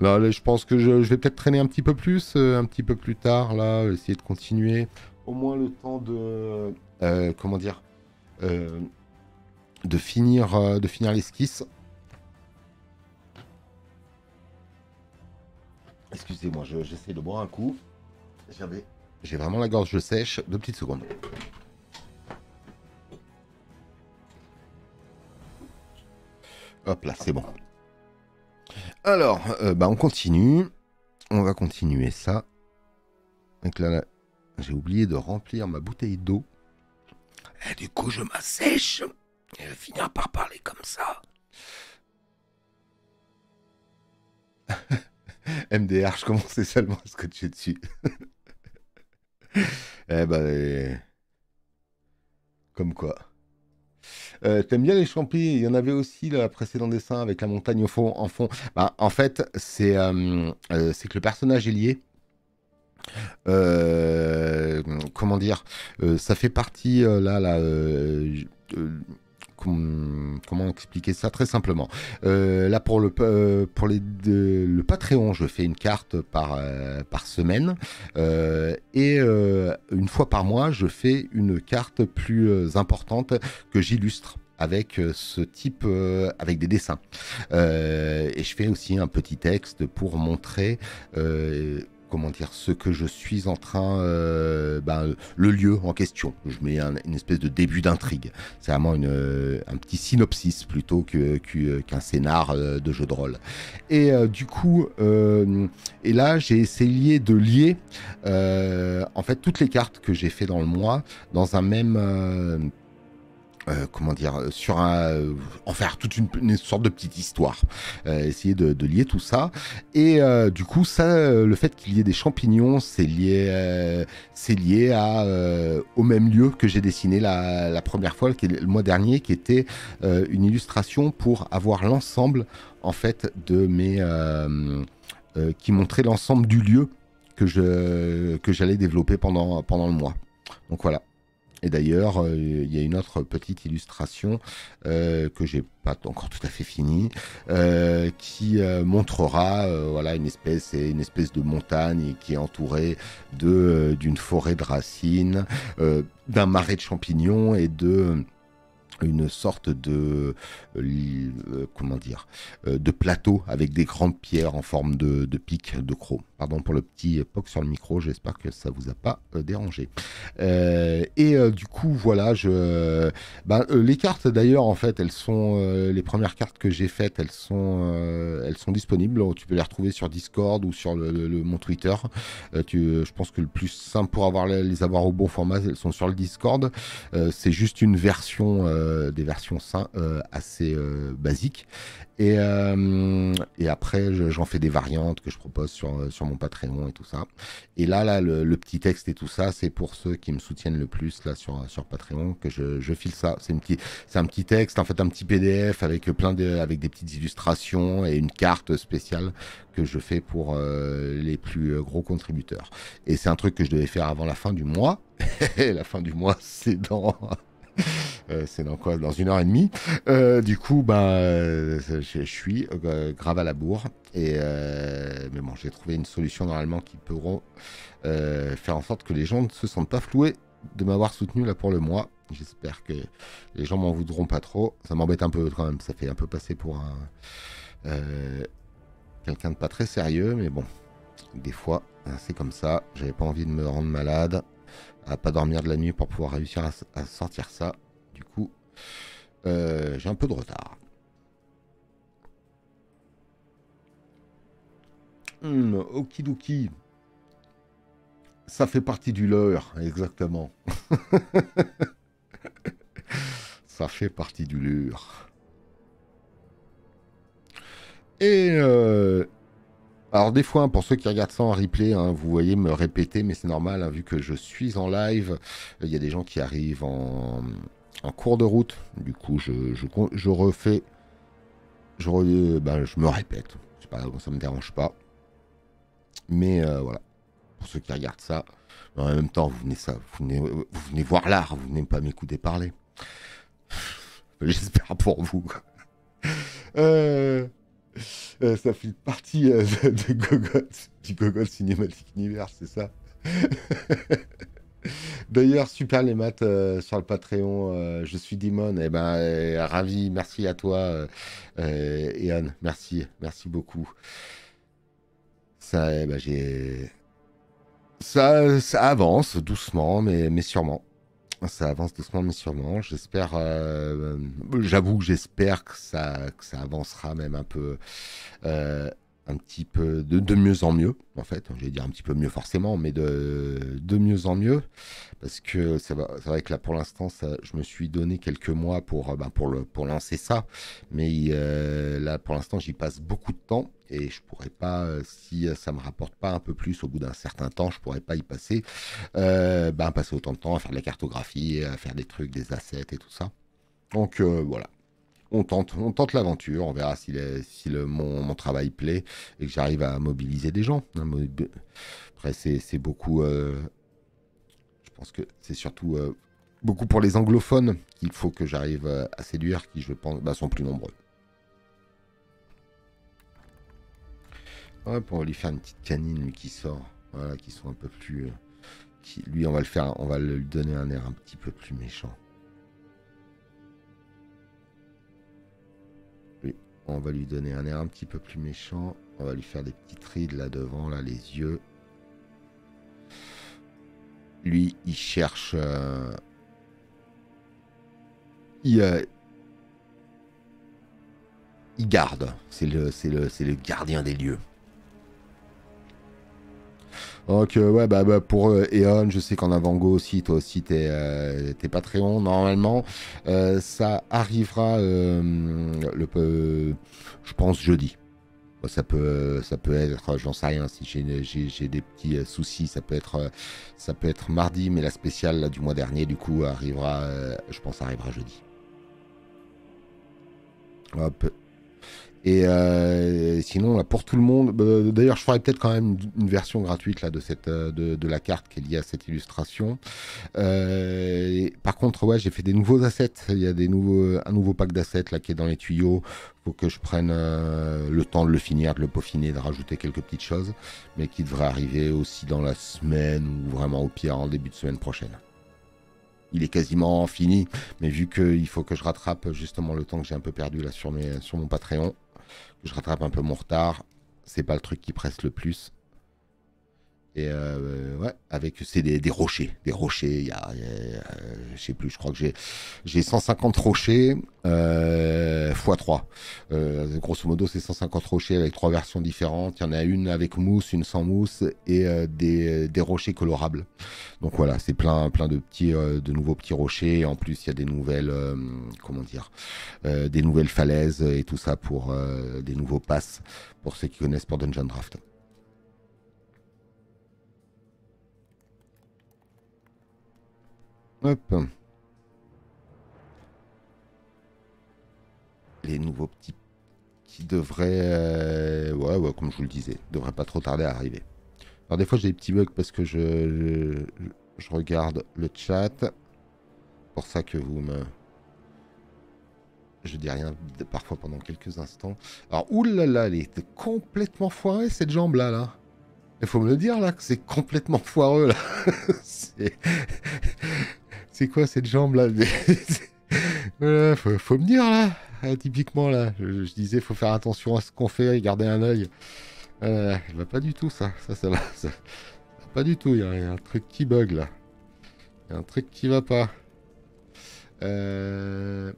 là, je pense que je, vais peut-être traîner un petit peu plus, un petit peu plus tard, là, essayer de continuer. Au moins le temps de. comment dire de finir, de finir l'esquisse Excusez-moi, j'essaie de boire un coup. J'ai vraiment la gorge sèche. Deux petites secondes. Hop là, c'est bon. Alors, euh, bah on continue. On va continuer ça. Donc là, j'ai oublié de remplir ma bouteille d'eau. Et du coup, je m'assèche. Et je vais finir par parler comme ça. [laughs] [laughs] MDR, je commençais seulement à scotcher dessus. [laughs] eh ben. Comme quoi. Euh, t'aimes bien les champis Il y en avait aussi le précédent dessin avec la montagne au fond, en fond. Bah, en fait, euh, euh, c'est que le personnage est lié. comment dire Ça fait partie là, là comment expliquer ça très simplement euh, Là, pour, le, euh, pour les, le Patreon, je fais une carte par, euh, par semaine. et une fois par mois, je fais une carte plus importante que j'illustre avec ce type, avec des dessins. et je fais aussi un petit texte pour montrer comment dire, ce que je suis en train, euh, ben, le lieu en question. Je mets une espèce de début d'intrigue. C'est vraiment une, euh, un petit synopsis plutôt euh, qu'un scénar de jeu de rôle. Et du coup, et là, j'ai essayé de lier en fait toutes les cartes que j'ai fait dans le mois dans un même euh, comment dire, euh, sur un, euh, en faire toute une, sorte de petite histoire, essayer de, lier tout ça. Et du coup, ça, le fait qu'il y ait des champignons, c'est lié, c'est lié à au même lieu que j'ai dessiné la, première fois, le mois dernier, qui était une illustration pour avoir l'ensemble en fait de mes, qui montrait l'ensemble du lieu que je que j'allais développer pendant pendant le mois. Donc voilà. Et d'ailleurs, euh, il y a une autre petite illustration euh, que j'ai pas encore tout à fait finie, euh, qui montrera voilà une espèce une espèce de montagne qui est entourée de d'une forêt de racines, d'un marais de champignons et de une sorte de comment dire de plateau avec des grandes pierres en forme de, de de crocs. Pardon pour le petit euh, poc sur le micro, j'espère que ça vous a pas euh, dérangé. Euh, et du coup, voilà, je, ben, les cartes d'ailleurs, en fait, elles sont les premières cartes que j'ai faites, elles sont, elles sont disponibles. Tu peux les retrouver sur Discord ou sur mon Twitter. je pense que le plus simple pour avoir les, avoir au bon format, elles sont sur le Discord. C'est juste une version, des versions sain, assez basiques. Et, et après, j'en fais des variantes que je propose sur, sur mon Patreon et tout ça. Et là, là le, petit texte et tout ça, c'est pour ceux qui me soutiennent le plus là sur, sur Patreon que je, je file ça. C'est un petit texte, en fait un petit PDF avec euh, plein de, avec des petites illustrations et une carte spéciale que je fais pour euh, les plus euh, gros contributeurs. Et c'est un truc que je devais faire avant la fin du mois. [laughs] la fin du mois, c'est dans [laughs] Euh, c'est dans quoi Dans une heure et demie. Euh, du coup, ben, euh, je, suis grave à la bourre. Et mais bon, j'ai trouvé une solution normalement qui pourront faire en sorte que les gens ne se sentent pas floués de m'avoir soutenu là pour le mois. J'espère que les gens m'en voudront pas trop. Ça m'embête un peu quand même. Ça fait un peu passer pour quelqu'un de pas très sérieux, mais bon, des fois c'est comme ça. J'avais pas envie de me rendre malade à pas dormir de la nuit pour pouvoir réussir à, sortir ça. Du coup, euh, j'ai un peu de retard. Hum, okidoki. Ça fait partie du leurre, exactement. [laughs] ça fait partie du lure. Et, euh, alors des fois, pour ceux qui regardent ça en replay, hein, vous voyez me répéter, mais c'est normal, hein, vu que je suis en live, il y a des gens qui arrivent en, en cours de route. Du coup, je, je, refais, je, me euh, bah, je me répète. Pas, ça me dérange pas. Mais euh, voilà, pour ceux qui regardent ça, en même temps, vous venez, ça, vous vous venez voir l'art, vous venez pas m'écouter parler. [laughs] J'espère pour vous. euh... Euh, ça fait partie euh, du Gogol Cinematic Universe, c'est ça. [laughs] D'ailleurs, super les maths euh, sur le Patreon. je suis Dimon. et eh ben, ravi. Merci à toi, et Merci, merci beaucoup. Ça, eh ben, j'ai. Ça, ça avance doucement, mais, mais sûrement. Ça avance doucement mais sûrement. J'espère, euh, euh, j'avoue que j'espère que ça, ça avancera même un peu. Euh, un petit peu de, de, mieux en mieux, en fait. Je vais dire un petit peu mieux forcément, mais de, de mieux en mieux. Parce que c'est vrai que là, pour l'instant, je me suis donné quelques mois pour, euh, ben, pour, le, pour lancer ça. Mais euh, là, pour l'instant, j'y passe beaucoup de temps. Et je pourrais pas, euh, si ça me rapporte pas un peu plus au bout d'un certain temps, je pourrais pas y passer, ben, passer autant de temps à faire de la cartographie, à faire des trucs, des assets et tout ça. Donc voilà, on tente, l'aventure, on verra si, mon, travail plaît et que j'arrive à mobiliser des gens. Après, c'est beaucoup. Euh, je pense que c'est surtout euh, beaucoup pour les anglophones qu'il faut que j'arrive euh, à séduire, qui, je pense, bah, sont plus nombreux. On pour lui faire une petite canine, lui qui sort. qui sont un peu plus. lui, on va le faire, on va lui donner un air un petit peu plus méchant. On va lui donner un air un petit peu plus méchant. On va lui faire des petites rides là devant, là, les yeux. Lui, il cherche... Euh, il, euh, il garde. C'est le, le, le gardien des lieux. Donc, ouais, bah, bah pour euh, Eon, je sais qu'en avant-go aussi, toi aussi, t'es Patreon euh, pas très bon normalement. Euh, ça arrivera, le, je pense, jeudi. ça peut, ça peut être, j'en sais rien, si j'ai des petits soucis, ça peut, être, ça peut être mardi, mais la spéciale du mois dernier, du coup, arrivera, je pense, arrivera jeudi. Hop, et euh, sinon, là, pour tout le monde, bah, d'ailleurs, je ferai peut-être quand même une version gratuite là, de, cette, euh, de, la carte qui est liée à cette illustration. Euh, par contre, ouais, j'ai fait des nouveaux assets. Il y a des nouveaux, un nouveau pack d'assets qui est dans les tuyaux. il Faut que je prenne le temps de le finir, de le peaufiner, de rajouter quelques petites choses, mais qui devrait arriver aussi dans la semaine ou vraiment au pire en début de semaine prochaine il est quasiment fini. Mais vu qu'il faut que je rattrape justement le temps que j'ai un peu perdu là sur, mes, sur mon Patreon, je rattrape un peu mon retard. C'est pas le truc qui presse le plus. Et euh, ouais, avec c'est des, des, rochers, des rochers. Il y a, euh, je sais plus, je crois que j'ai j'ai 150 rochers euh, x 3. Euh, grosso modo, c'est 150 rochers avec trois versions différentes. Il y en a une avec mousse, une sans mousse et euh, des, des rochers colorables. Donc voilà, c'est plein plein de petits euh, de nouveaux petits rochers. Et en plus, il y a des nouvelles comment dire, des nouvelles falaises et tout ça pour des nouveaux passes pour ceux qui connaissent pour Dungeon Draft. Les nouveaux petits qui devraient, euh, ouais, ouais, comme je vous le disais, devraient pas trop tarder à arriver. Alors des fois j'ai des petits bugs parce que je, regarde le chat. Pour ça que vous me, je dis rien parfois pendant quelques instants. Alors, oulala, elle est complètement foirée cette jambe-là, là. Il faut me le dire, là, que c'est complètement foireux, là. [laughs] c'est quoi cette jambe là [laughs] euh, faut, me dire là, ah, typiquement là, je, disais faut faire attention à ce qu'on fait et garder un oeil. Euh, va pas du tout ça, ça ça va, pas du tout. Il y, a un truc qui bug là, il y a un truc qui va pas. Euh,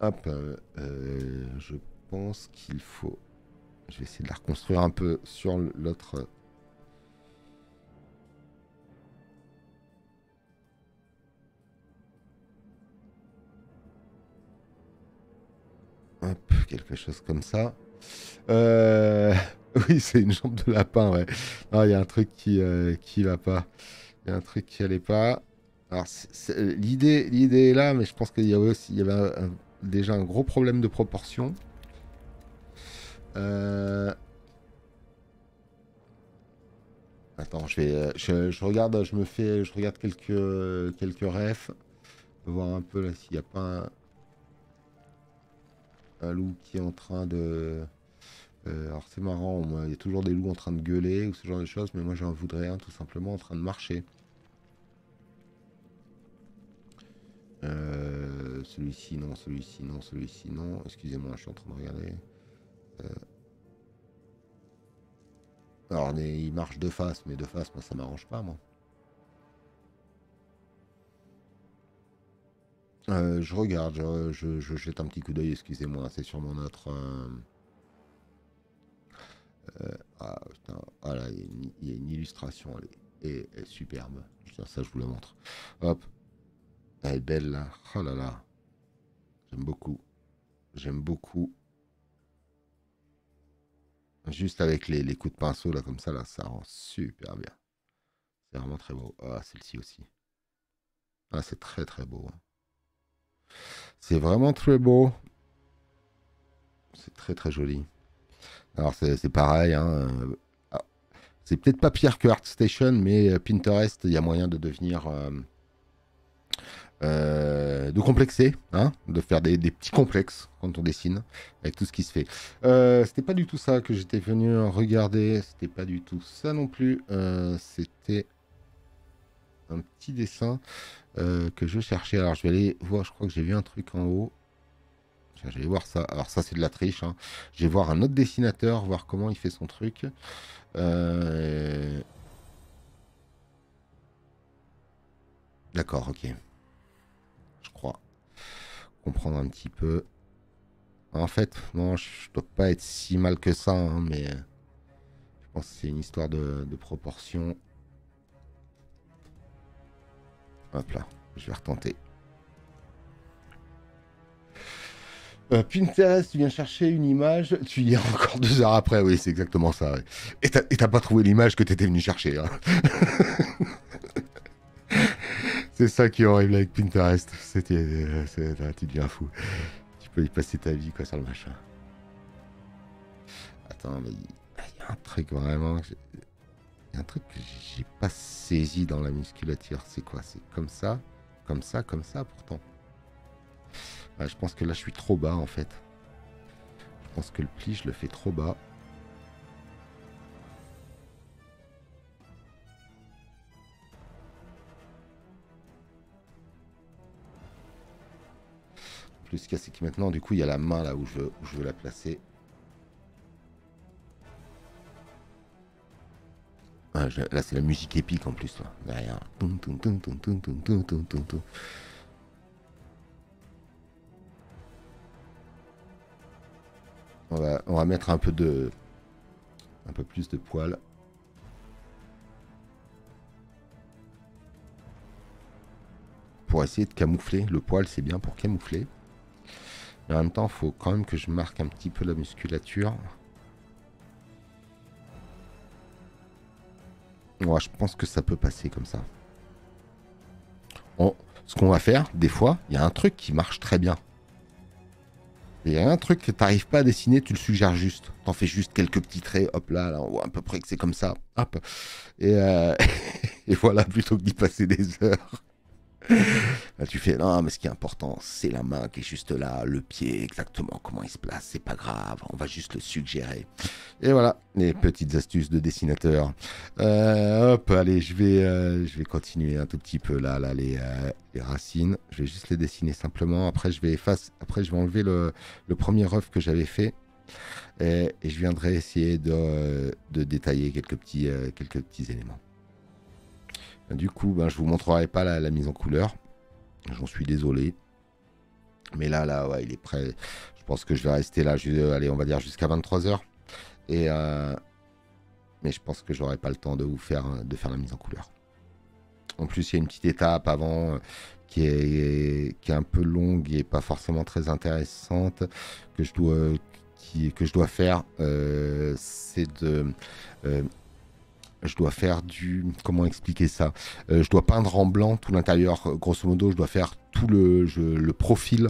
hop, je pense qu'il faut. Je vais essayer de la reconstruire un peu sur l'autre quelque chose comme ça. Euh, [laughs] oui, c'est une jambe de lapin, ouais. Il y a un truc qui euh, qui va pas. Il y a un truc qui allait pas. Alors, l'idée l'idée est là, mais je pense qu'il y avait aussi il y avait déjà un gros problème de proportion. Euh, attends, je je, regarde, je me fais, je regarde quelques quelques refs, voir un peu là s'il n'y a pas. Un un loup qui est en train de... Euh, alors c'est marrant, il y a toujours des loups en train de gueuler ou ce genre de choses, mais moi j'en voudrais un tout simplement en train de marcher. Euh, celui-ci non, celui-ci non, celui-ci non. Excusez-moi, je suis en train de regarder. Euh. Alors il marche de face, mais de face, moi ça m'arrange pas moi. Euh, je regarde, je, jette un petit coup d'œil, excusez-moi, c'est sur mon autre. Euh, euh, ah, ah là, il y, a une illustration, elle est, elle est superbe. ça, je vous le montre. Hop, elle est belle là. Oh là là, j'aime beaucoup. J'aime beaucoup. Juste avec les, les, coups de pinceau là, comme ça, là, ça rend super bien. C'est vraiment très beau. Ah, celle-ci aussi. Ah, c'est très très beau. Hein. C'est vraiment très beau. C'est très très joli. Alors c'est pareil. Hein, euh, ah, c'est peut-être pas pire que ArtStation, mais euh, Pinterest, il y a moyen de devenir... Euh, de complexer, hein, de faire des, petits complexes quand on dessine, avec tout ce qui se fait. c'était pas du tout ça que j'étais venu regarder, c'était pas du tout ça non plus, c'était un petit dessin. Euh, que je cherchais. Alors, je vais aller voir, je crois que j'ai vu un truc en haut. je vais voir ça. Alors, ça, c'est de la triche. Hein. Je vais voir un autre dessinateur, voir comment il fait son truc. Euh, d'accord, ok. Je crois. Comprendre un petit peu. En fait, non, je dois pas être si mal que ça, hein, mais je pense que c'est une histoire de, de proportion. Hop là, je vais retenter. Euh, Pinterest, tu viens chercher une image, tu y es encore deux heures après, oui, c'est exactement ça. Et t'as pas trouvé l'image que t'étais venu chercher. Hein. [laughs] c'est ça qui est horrible avec Pinterest. C'était, euh, tu deviens fou. Tu peux y passer ta vie quoi sur le machin. Attends, mais il y a un truc vraiment un truc que j'ai pas saisi dans la musculature. C'est quoi C'est comme ça, comme ça, comme ça pourtant. Bah, je pense que là, je suis trop bas en fait. Je pense que le pli, je le fais trop bas. plus, c'est que maintenant, du coup, il y a la main là où je veux la placer. là, c'est la musique épique en plus, derrière. On va, mettre un peu de... Un peu plus de poils. Pour essayer de camoufler. Le poil, c'est bien pour camoufler. Mais en même temps, il faut quand même que je marque un petit peu la musculature. Ouais, je pense que ça peut passer comme ça. Ce qu'on va faire, des fois, il y a un truc qui marche très bien. Il y a un truc que t'arrives pas à dessiner, tu le suggères juste. T'en fais juste quelques petits traits, hop là, là, on voit à peu près que c'est comme ça, hop. Et, euh, [laughs] Et voilà, plutôt que d'y passer des heures tu fais non, mais ce qui est important, c'est la main qui est juste là, le pied, exactement comment il se place, c'est pas grave, on va juste le suggérer. Et voilà, les petites astuces de dessinateur. Euh, hop, allez, je vais, euh, je vais continuer un tout petit peu là, là euh, les, racines. Je vais juste les dessiner simplement. Après, je vais effacer, après, je vais enlever le, premier œuf que j'avais fait. Et, et, je viendrai essayer de, de détailler quelques petits, quelques petits éléments. Du coup, ben, je vous montrerai pas la, mise en couleur. J'en suis désolé. Mais là, là, il est prêt. Je pense que je vais rester là, euh, on va dire jusqu'à 23h. Et, euh, mais je pense que je n'aurai pas le temps de vous faire, euh, de faire la mise en couleur. En plus, il y a une petite étape avant qui, est, est un peu longue et pas forcément très intéressante que je dois, que je dois faire. C'est de je dois faire du. Comment expliquer ça euh, Je dois peindre en blanc tout l'intérieur. Euh, grosso modo, je dois faire tout le, le profil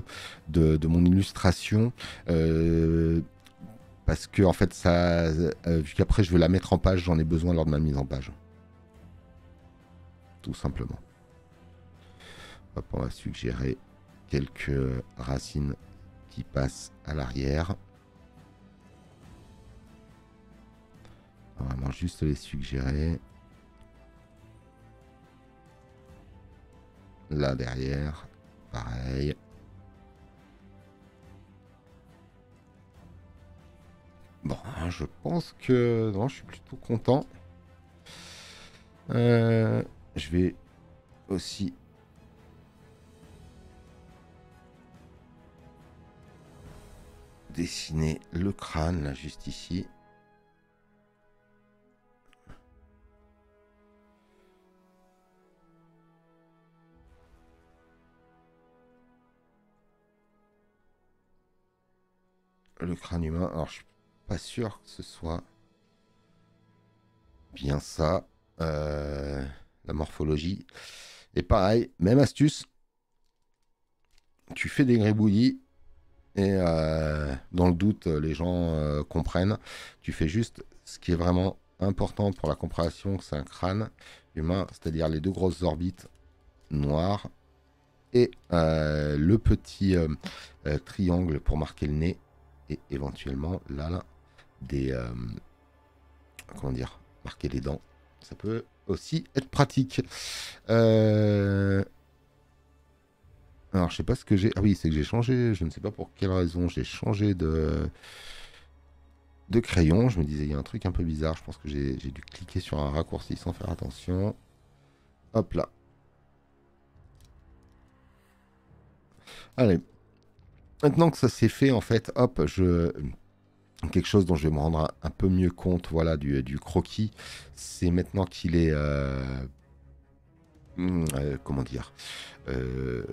de, mon illustration. Euh, parce que, en fait, ça, vu qu'après, je vais la mettre en page, j'en ai besoin lors de ma mise en page. Tout simplement. on va suggérer quelques racines qui passent à l'arrière. Vraiment juste les suggérer. Là derrière, pareil. Bon, hein, je pense que... Non, je suis plutôt content. Euh, je vais aussi... dessiner le crâne, là, juste ici. le crâne humain. Alors, je suis pas sûr que ce soit bien ça. Euh, la morphologie. Et pareil, même astuce. Tu fais des gribouillis et euh, dans le doute, les gens euh, comprennent. Tu fais juste ce qui est vraiment important pour la compréhension, c'est un crâne humain, c'est-à-dire les deux grosses orbites noires et le petit triangle pour marquer le nez et éventuellement là, là des euh, comment dire marquer les dents ça peut aussi être pratique euh, alors je sais pas ce que j'ai ah oui c'est que j'ai changé je ne sais pas pour quelle raison j'ai changé de de crayon je me disais il y a un truc un peu bizarre je pense que j'ai dû cliquer sur un raccourci sans faire attention hop là Allez, maintenant que ça s'est fait, en fait, hop, je quelque chose dont je vais me rendre un, peu mieux compte, voilà, du, croquis, c'est maintenant qu'il est, euh, hmm, euh, comment dire, euh,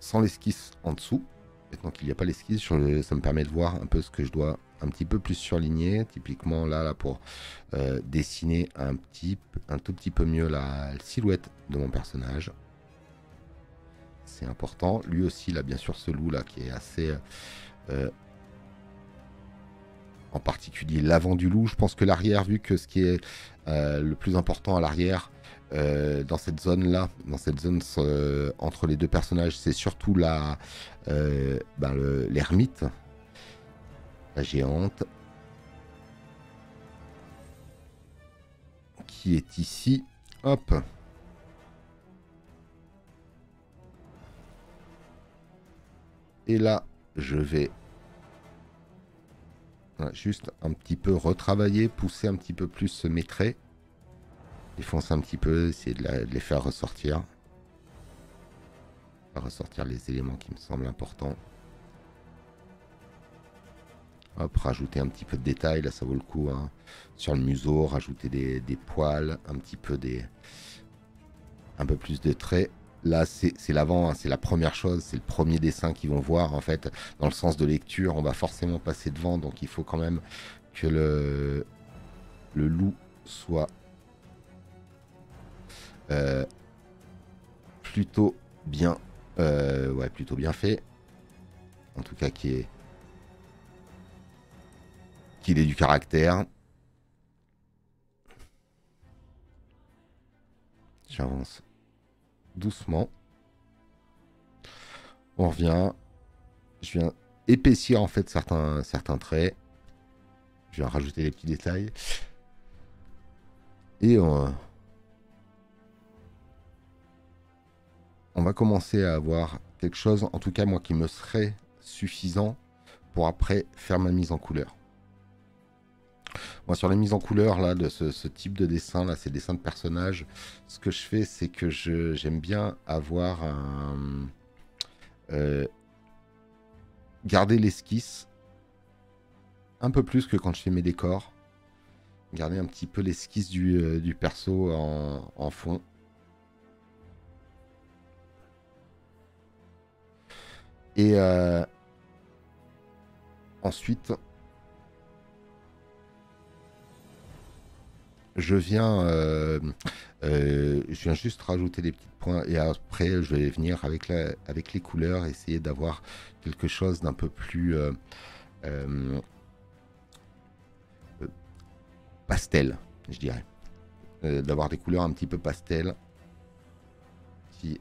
sans l'esquisse en dessous. Maintenant qu'il n'y a pas l'esquisse, ça me permet de voir un peu ce que je dois un petit peu plus surligner. Typiquement là, là pour dessiner un petit, un tout petit peu mieux la silhouette de mon personnage c'est important. Lui aussi, là, bien sûr, ce loup-là qui est assez... Euh, en particulier l'avant du loup. Je pense que l'arrière, vu que ce qui est euh, le plus important à l'arrière, dans cette zone-là, dans cette zone entre les deux personnages, c'est surtout euh, ben, l'ermite, la géante, qui est ici. Hop. Et là, je vais juste un petit peu retravailler, pousser un petit peu plus mes traits. Défoncer un petit peu, essayer de, les faire ressortir. ressortir les éléments qui me semblent importants. Hop, rajouter un petit peu de détails, là ça vaut le coup. Hein. Sur le museau, rajouter des, des poils, un petit peu des... Un peu plus de traits. Là, c'est l'avant, hein, c'est la première chose, c'est le premier dessin qu'ils vont voir en fait. Dans le sens de lecture, on va forcément passer devant, donc il faut quand même que le, le loup soit euh, plutôt bien, euh, ouais, plutôt bien fait. En tout cas, qui est qu'il ait du caractère. J'avance doucement. On revient. Je viens épaissir en fait certains, certains traits. Je viens rajouter les petits détails. Et on, euh, on va commencer à avoir quelque chose, en tout cas moi, qui me serait suffisant pour après faire ma mise en couleur. Moi, sur les mises en couleur là, de ce, type de dessin là, ces dessins de personnages, ce que je fais, c'est que j'aime bien avoir euh, garder l'esquisse un peu plus que quand je fais mes décors. Garder un petit peu l'esquisse du, euh, perso en, fond. Et euh, ensuite, Je viens, euh, euh, je viens juste rajouter des petits points et après je vais venir avec, la, avec les couleurs, essayer d'avoir quelque chose d'un peu plus euh, pastel, je dirais. d'avoir des couleurs un petit peu pastel qui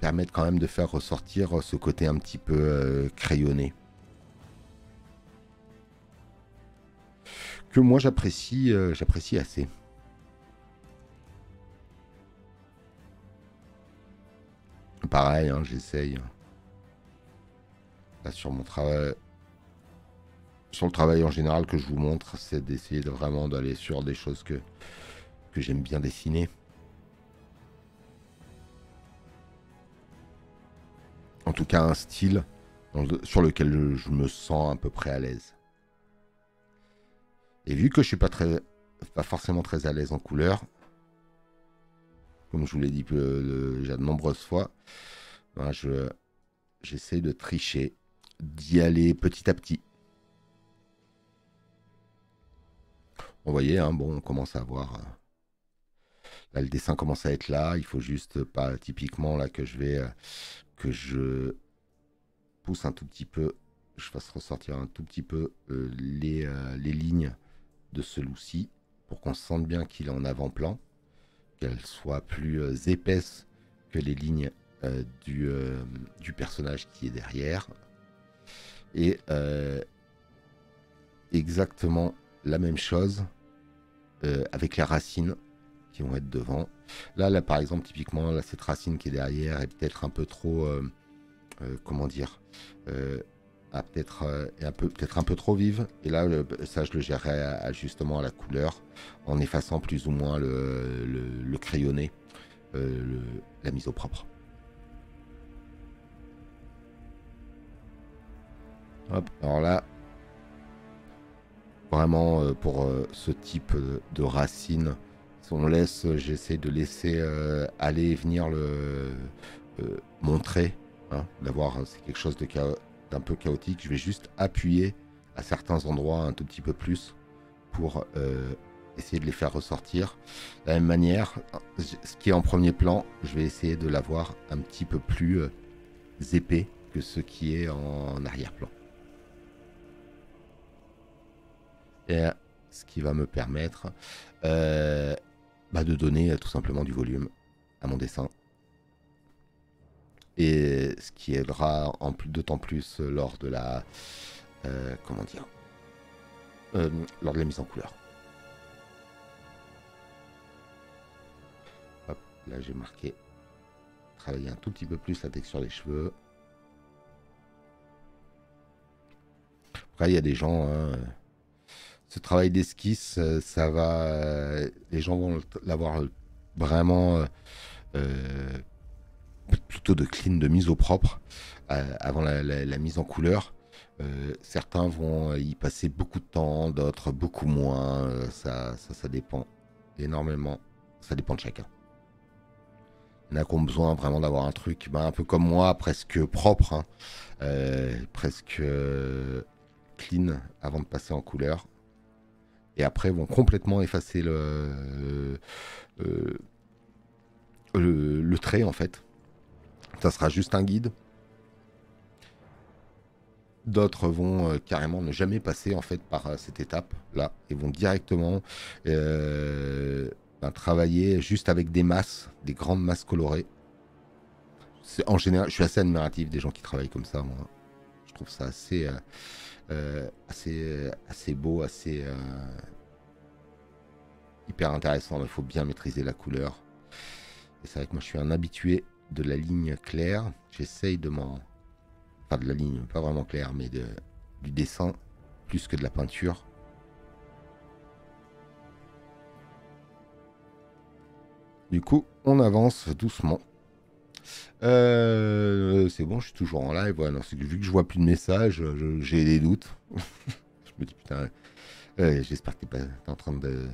permettent quand même de faire ressortir ce côté un petit peu crayonné. que moi j'apprécie, euh, j'apprécie assez. Pareil, hein, j'essaye. sur mon travail, sur le travail en général que je vous montre, c'est d'essayer de vraiment d'aller sur des choses que, que j'aime bien dessiner. En tout cas, un style sur lequel je me sens à peu près à l'aise. Et vu que je suis pas très, pas forcément très à l'aise en couleur, comme je vous l'ai dit déjà de nombreuses fois, ben, je j'essaie de tricher, d'y aller petit à petit. Vous voyez, hein, bon, on commence à avoir. Euh, là, le dessin commence à être là. Il faut juste pas typiquement là que je vais euh, que je pousse un tout petit peu, je fasse ressortir un tout petit peu euh, les lignes de celui-ci pour qu'on sente bien qu'il est en avant-plan, qu'elle soit plus euh, épaisse que les lignes euh, du, euh, du, personnage qui est derrière. Et exactement la même chose avec les racines qui vont être devant. Là, là par exemple, typiquement, là, cette racine qui est derrière est peut-être un peu trop... comment dire peut-être euh, un peu peut-être un peu trop vive et là ça je le gérerai à, justement à la couleur en effaçant plus ou moins le, le, le crayonné euh, la mise au propre alors là vraiment euh, pour ce type de, racine on laisse j'essaie de laisser aller et venir le montrer hein, d'avoir c'est quelque chose de un peu chaotique. Je vais juste appuyer à certains endroits un tout petit peu plus pour euh, essayer de les faire ressortir. De la même manière, ce qui est en premier plan, je vais essayer de l'avoir un petit peu plus euh, épais que ce qui est en arrière-plan. Et ce qui va me permettre euh, bah, de donner tout simplement du volume à mon dessin et ce qui aidera en plus, d'autant plus euh, lors de la euh, comment dire euh, lors de la mise en couleur. là j'ai marqué travailler un tout petit peu plus la texture des cheveux. Après il y a des gens hein, ce travail d'esquisse, ça va. Les gens vont l'avoir vraiment plutôt de clean, de mise au propre euh, avant la, mise en couleur. Euh, certains vont y passer beaucoup de temps, d'autres beaucoup moins. Euh, ça, ça, dépend énormément. Ça dépend de chacun. Il y en a qui ont besoin vraiment d'avoir un truc, ben, un peu comme moi, presque propre, hein. presque clean avant de passer en couleur. Et après, vont complètement effacer le, le trait en fait ça sera juste un guide. D'autres vont euh, carrément ne jamais passer en fait par euh, cette étape là et vont directement euh, ben, travailler juste avec des masses, des grandes masses colorées. En général, je suis assez admiratif des gens qui travaillent comme ça. Moi, je trouve ça assez, assez, assez beau, assez hyper intéressant. Il faut bien maîtriser la couleur. Et c'est vrai que moi, je suis un habitué de la ligne claire. J'essaye de m'en. Enfin, de la ligne, pas vraiment claire, mais de, du dessin plus que de la peinture. Du coup, on avance doucement. Euh, c'est bon, je suis toujours en live. vu que je vois plus de messages, euh, j'ai des doutes. [laughs] je me dis putain, euh, j'espère que es pas en train de,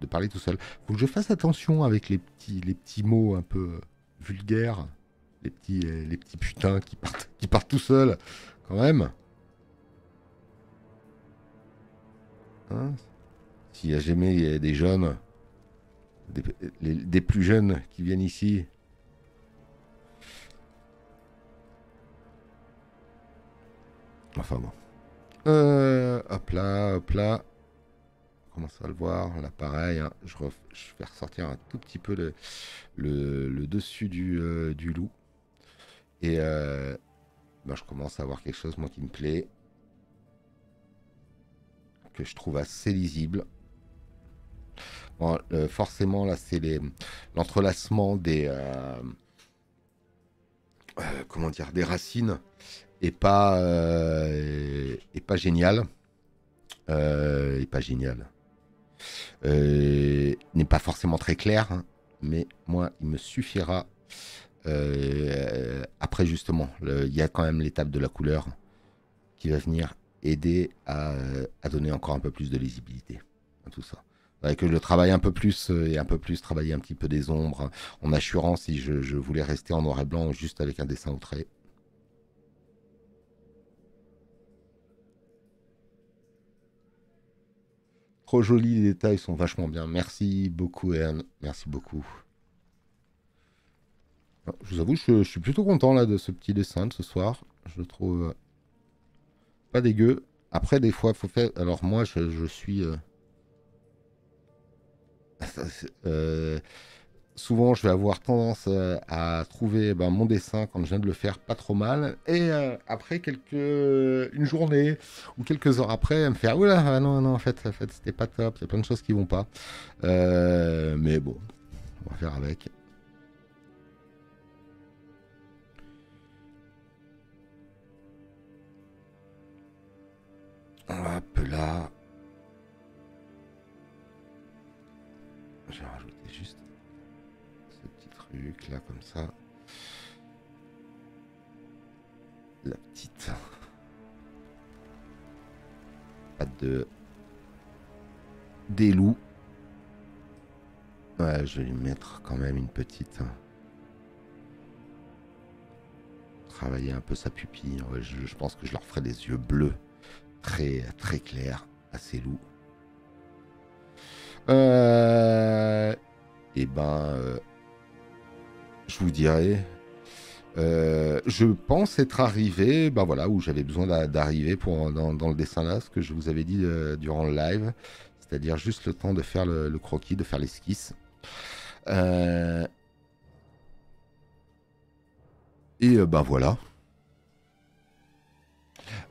de, parler tout seul. Faut que je fasse attention avec les petits, les petits mots un peu vulgaires, les petits, euh, les, petits putains qui partent, [laughs] qui partent tout seuls, quand même. Hein a jamais y a des jeunes, des, plus jeunes qui viennent ici, Enfin bon. Euh, hop là, hop là commence à le voir. l'appareil hein. je, vais ressortir un tout petit peu le, dessus euh, du, loup. Et euh, ben, je commence à voir quelque chose, moi, qui me plaît. Que je trouve assez lisible. Euh, forcément, là, c'est l'entrelacement des... comment dire Des racines. Et pas, pas génial. et pas génial. Euh, n'est pas forcément très clair, hein, mais moi, il me suffira. Euh, après, justement, il y a quand même l'étape de la couleur qui va venir aider à, donner encore un peu plus de lisibilité à tout ça. avec que je le travaille un peu plus euh, et un peu plus travailler un petit peu des ombres en assurant si je, je voulais rester en noir et blanc juste avec un dessin au trait, Trop joli, les détails sont vachement bien. Merci beaucoup, Ern. Merci beaucoup. Ah, je vous avoue, je, suis plutôt content là de ce petit dessin de ce soir. Je le trouve euh, pas dégueu. Après, des fois, faut faire. Alors moi, je, suis. euh... [laughs] euh souvent je vais avoir tendance euh, à trouver ben, mon dessin quand je viens de le faire pas trop mal et euh, après quelques une journée ou quelques heures après me faire ah, oula ah, non non en fait, en fait c'était pas top il y a plein de choses qui vont pas euh, mais bon on va faire avec On là j'ai là comme ça. La petite. Pas de. Des loups. je vais lui mettre quand même une petite. Travailler un peu sa pupille. je, pense que je leur ferai des yeux bleus. Très, très clairs Assez ces loups. Et euh, eh ben. Euh, je vous dirais, euh, je pense être arrivé, Ben voilà, où j'avais besoin d'arriver pour dans, le dessin là, ce que je vous avais dit euh, durant le live, c'est-à-dire juste le temps de faire le, croquis, de faire l'esquisse. Euh, et ben bah, voilà.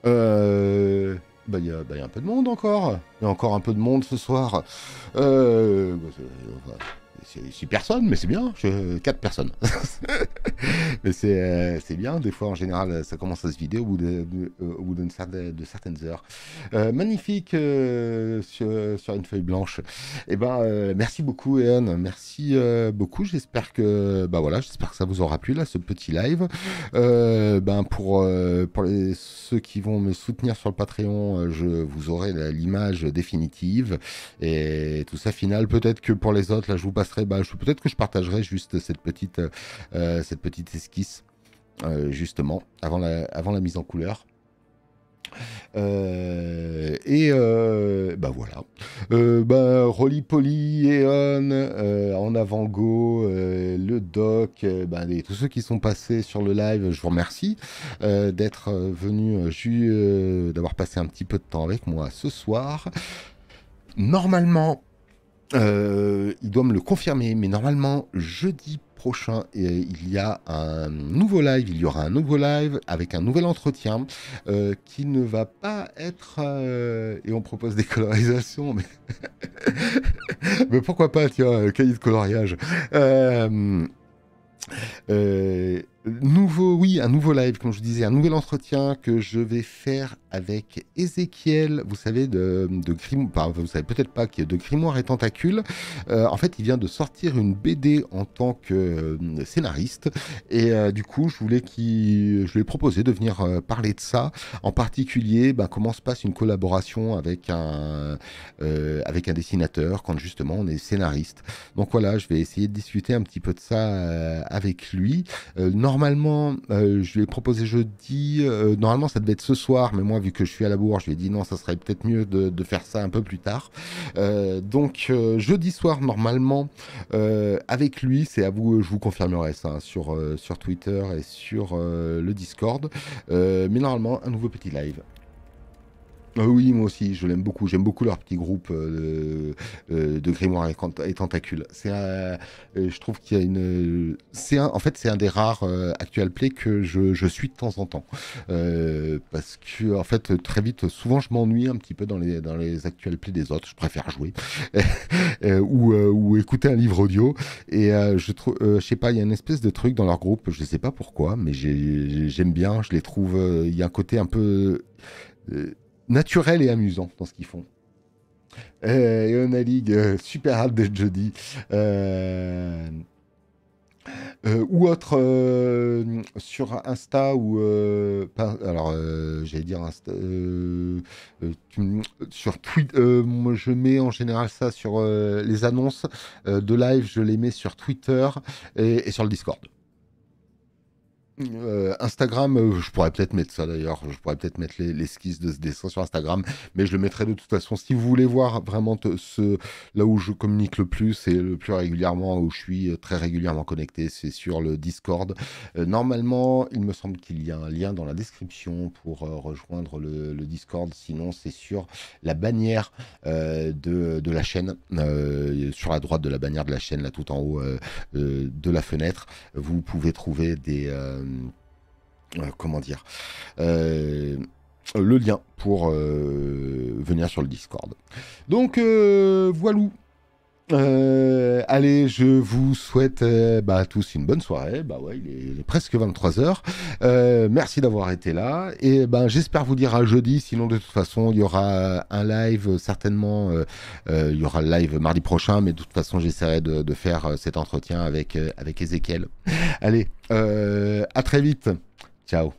Il bah, bah, y, a un peu de monde encore. Il y a encore un peu de monde ce soir. Euh c'est personnes, mais c'est bien. 4 personnes. [laughs] mais euh, c'est, bien. Des fois, en général, ça commence à se vider au bout de, euh, au de certaines heures. Euh, magnifique sur, une feuille blanche. Eh ben, merci beaucoup, Eon. Merci beaucoup. J'espère que, bah voilà, j'espère que ça vous aura plu là, ce petit live. ben pour pour ceux qui vont me soutenir sur le Patreon, je vous aurai l'image définitive et tout ça final. Peut-être que pour les autres, là, je vous passerai bah, peut-être que je partagerai juste cette petite, euh, euh, cette petite esquisse, euh, justement, avant la, avant la mise en couleur. et euh, bah, voilà. Euh, bah, Rolly Poly, En Avant Go, le Doc, bah, et tous ceux qui sont passés sur le live, je vous remercie d'être venus, d'avoir passé un petit peu de temps avec moi ce soir. Normalement, euh, il doit me le confirmer, mais normalement, jeudi prochain, euh, il y a un nouveau live, il y aura un nouveau live avec un nouvel entretien euh, qui ne va pas être... et on propose des [laughs] colorisations, [laughs] mais, pourquoi pas, tu vois, cahier de coloriage. Euh, Nouveau, oui, un nouveau live, comme je vous disais, un nouvel entretien que je vais faire avec Ezekiel, vous savez, de, de Grimoire, enfin, vous savez peut-être pas, qui de Grimoire et Tentacule. Euh, en fait, il vient de sortir une BD en tant que euh, scénariste, et euh, du coup, je voulais qu'il, je lui ai proposé de venir parler de ça, en particulier ben, comment se passe une collaboration avec un, avec un dessinateur quand justement on est scénariste. Donc voilà, je vais essayer de discuter un petit peu de ça avec lui normalement, euh, je lui ai proposé jeudi. Euh, normalement, ça devait être ce soir, mais moi, vu que je suis à la bourre, je lui ai dit non, ça serait peut-être mieux de, faire ça un peu plus tard. Euh, donc, jeudi soir, normalement, avec lui, c'est à vous, je vous confirmerai ça hein, sur, sur Twitter et sur le Discord. mais normalement, un nouveau petit live. Ah oui, moi aussi, je l'aime beaucoup. J'aime beaucoup leur petit groupe euh, de, euh, de grimoire et, tentacules. C'est, euh, je trouve qu'il y a une. C'est en fait, c'est un des rares actual play que je, suis de temps en temps, parce que en fait, très vite, souvent, je m'ennuie un petit peu dans les dans les actual play des autres. Je préfère jouer [laughs] ou, ou écouter un livre audio. Et je trouve, je sais pas, il y a une espèce de truc dans leur groupe. Je sais pas pourquoi, mais j'aime bien. Je les trouve. Il y a un côté un peu naturel et amusant dans ce qu'ils font. Euh, et on a League, euh, super hâte d'être jeudi. Euh, ou autre sur Insta ou alors j'allais dire Insta, sur Twitter je mets en général ça sur les annonces de live je les mets sur Twitter et sur le Discord euh, Instagram, euh, je pourrais peut-être mettre ça d'ailleurs, je pourrais peut-être mettre les, l'esquisse de ce dessin sur Instagram, mais je le mettrai de toute façon. Si vous voulez voir vraiment ce, là où je communique le plus et le plus régulièrement, où je suis euh, très régulièrement connecté, c'est sur le Discord. normalement, il me semble qu'il y a un lien dans la description pour rejoindre le, le, Discord, sinon c'est sur la bannière de, de, la chaîne, sur la droite de la bannière de la chaîne, là tout en haut de la fenêtre, vous pouvez trouver des euh, euh, comment dire euh, le lien pour venir sur le Discord. Donc voilà euh, allez, je vous souhaite à euh, bah, tous une bonne soirée. Bah ouais, il est, presque 23h. Euh, merci d'avoir été là. Et ben, j'espère vous dire à jeudi. Sinon, de toute façon, il y aura un live euh, certainement. Euh, il y aura le live mardi prochain. Mais de toute façon, j'essaierai de, faire cet entretien avec, avec Ezekiel. Allez, à très vite. Ciao.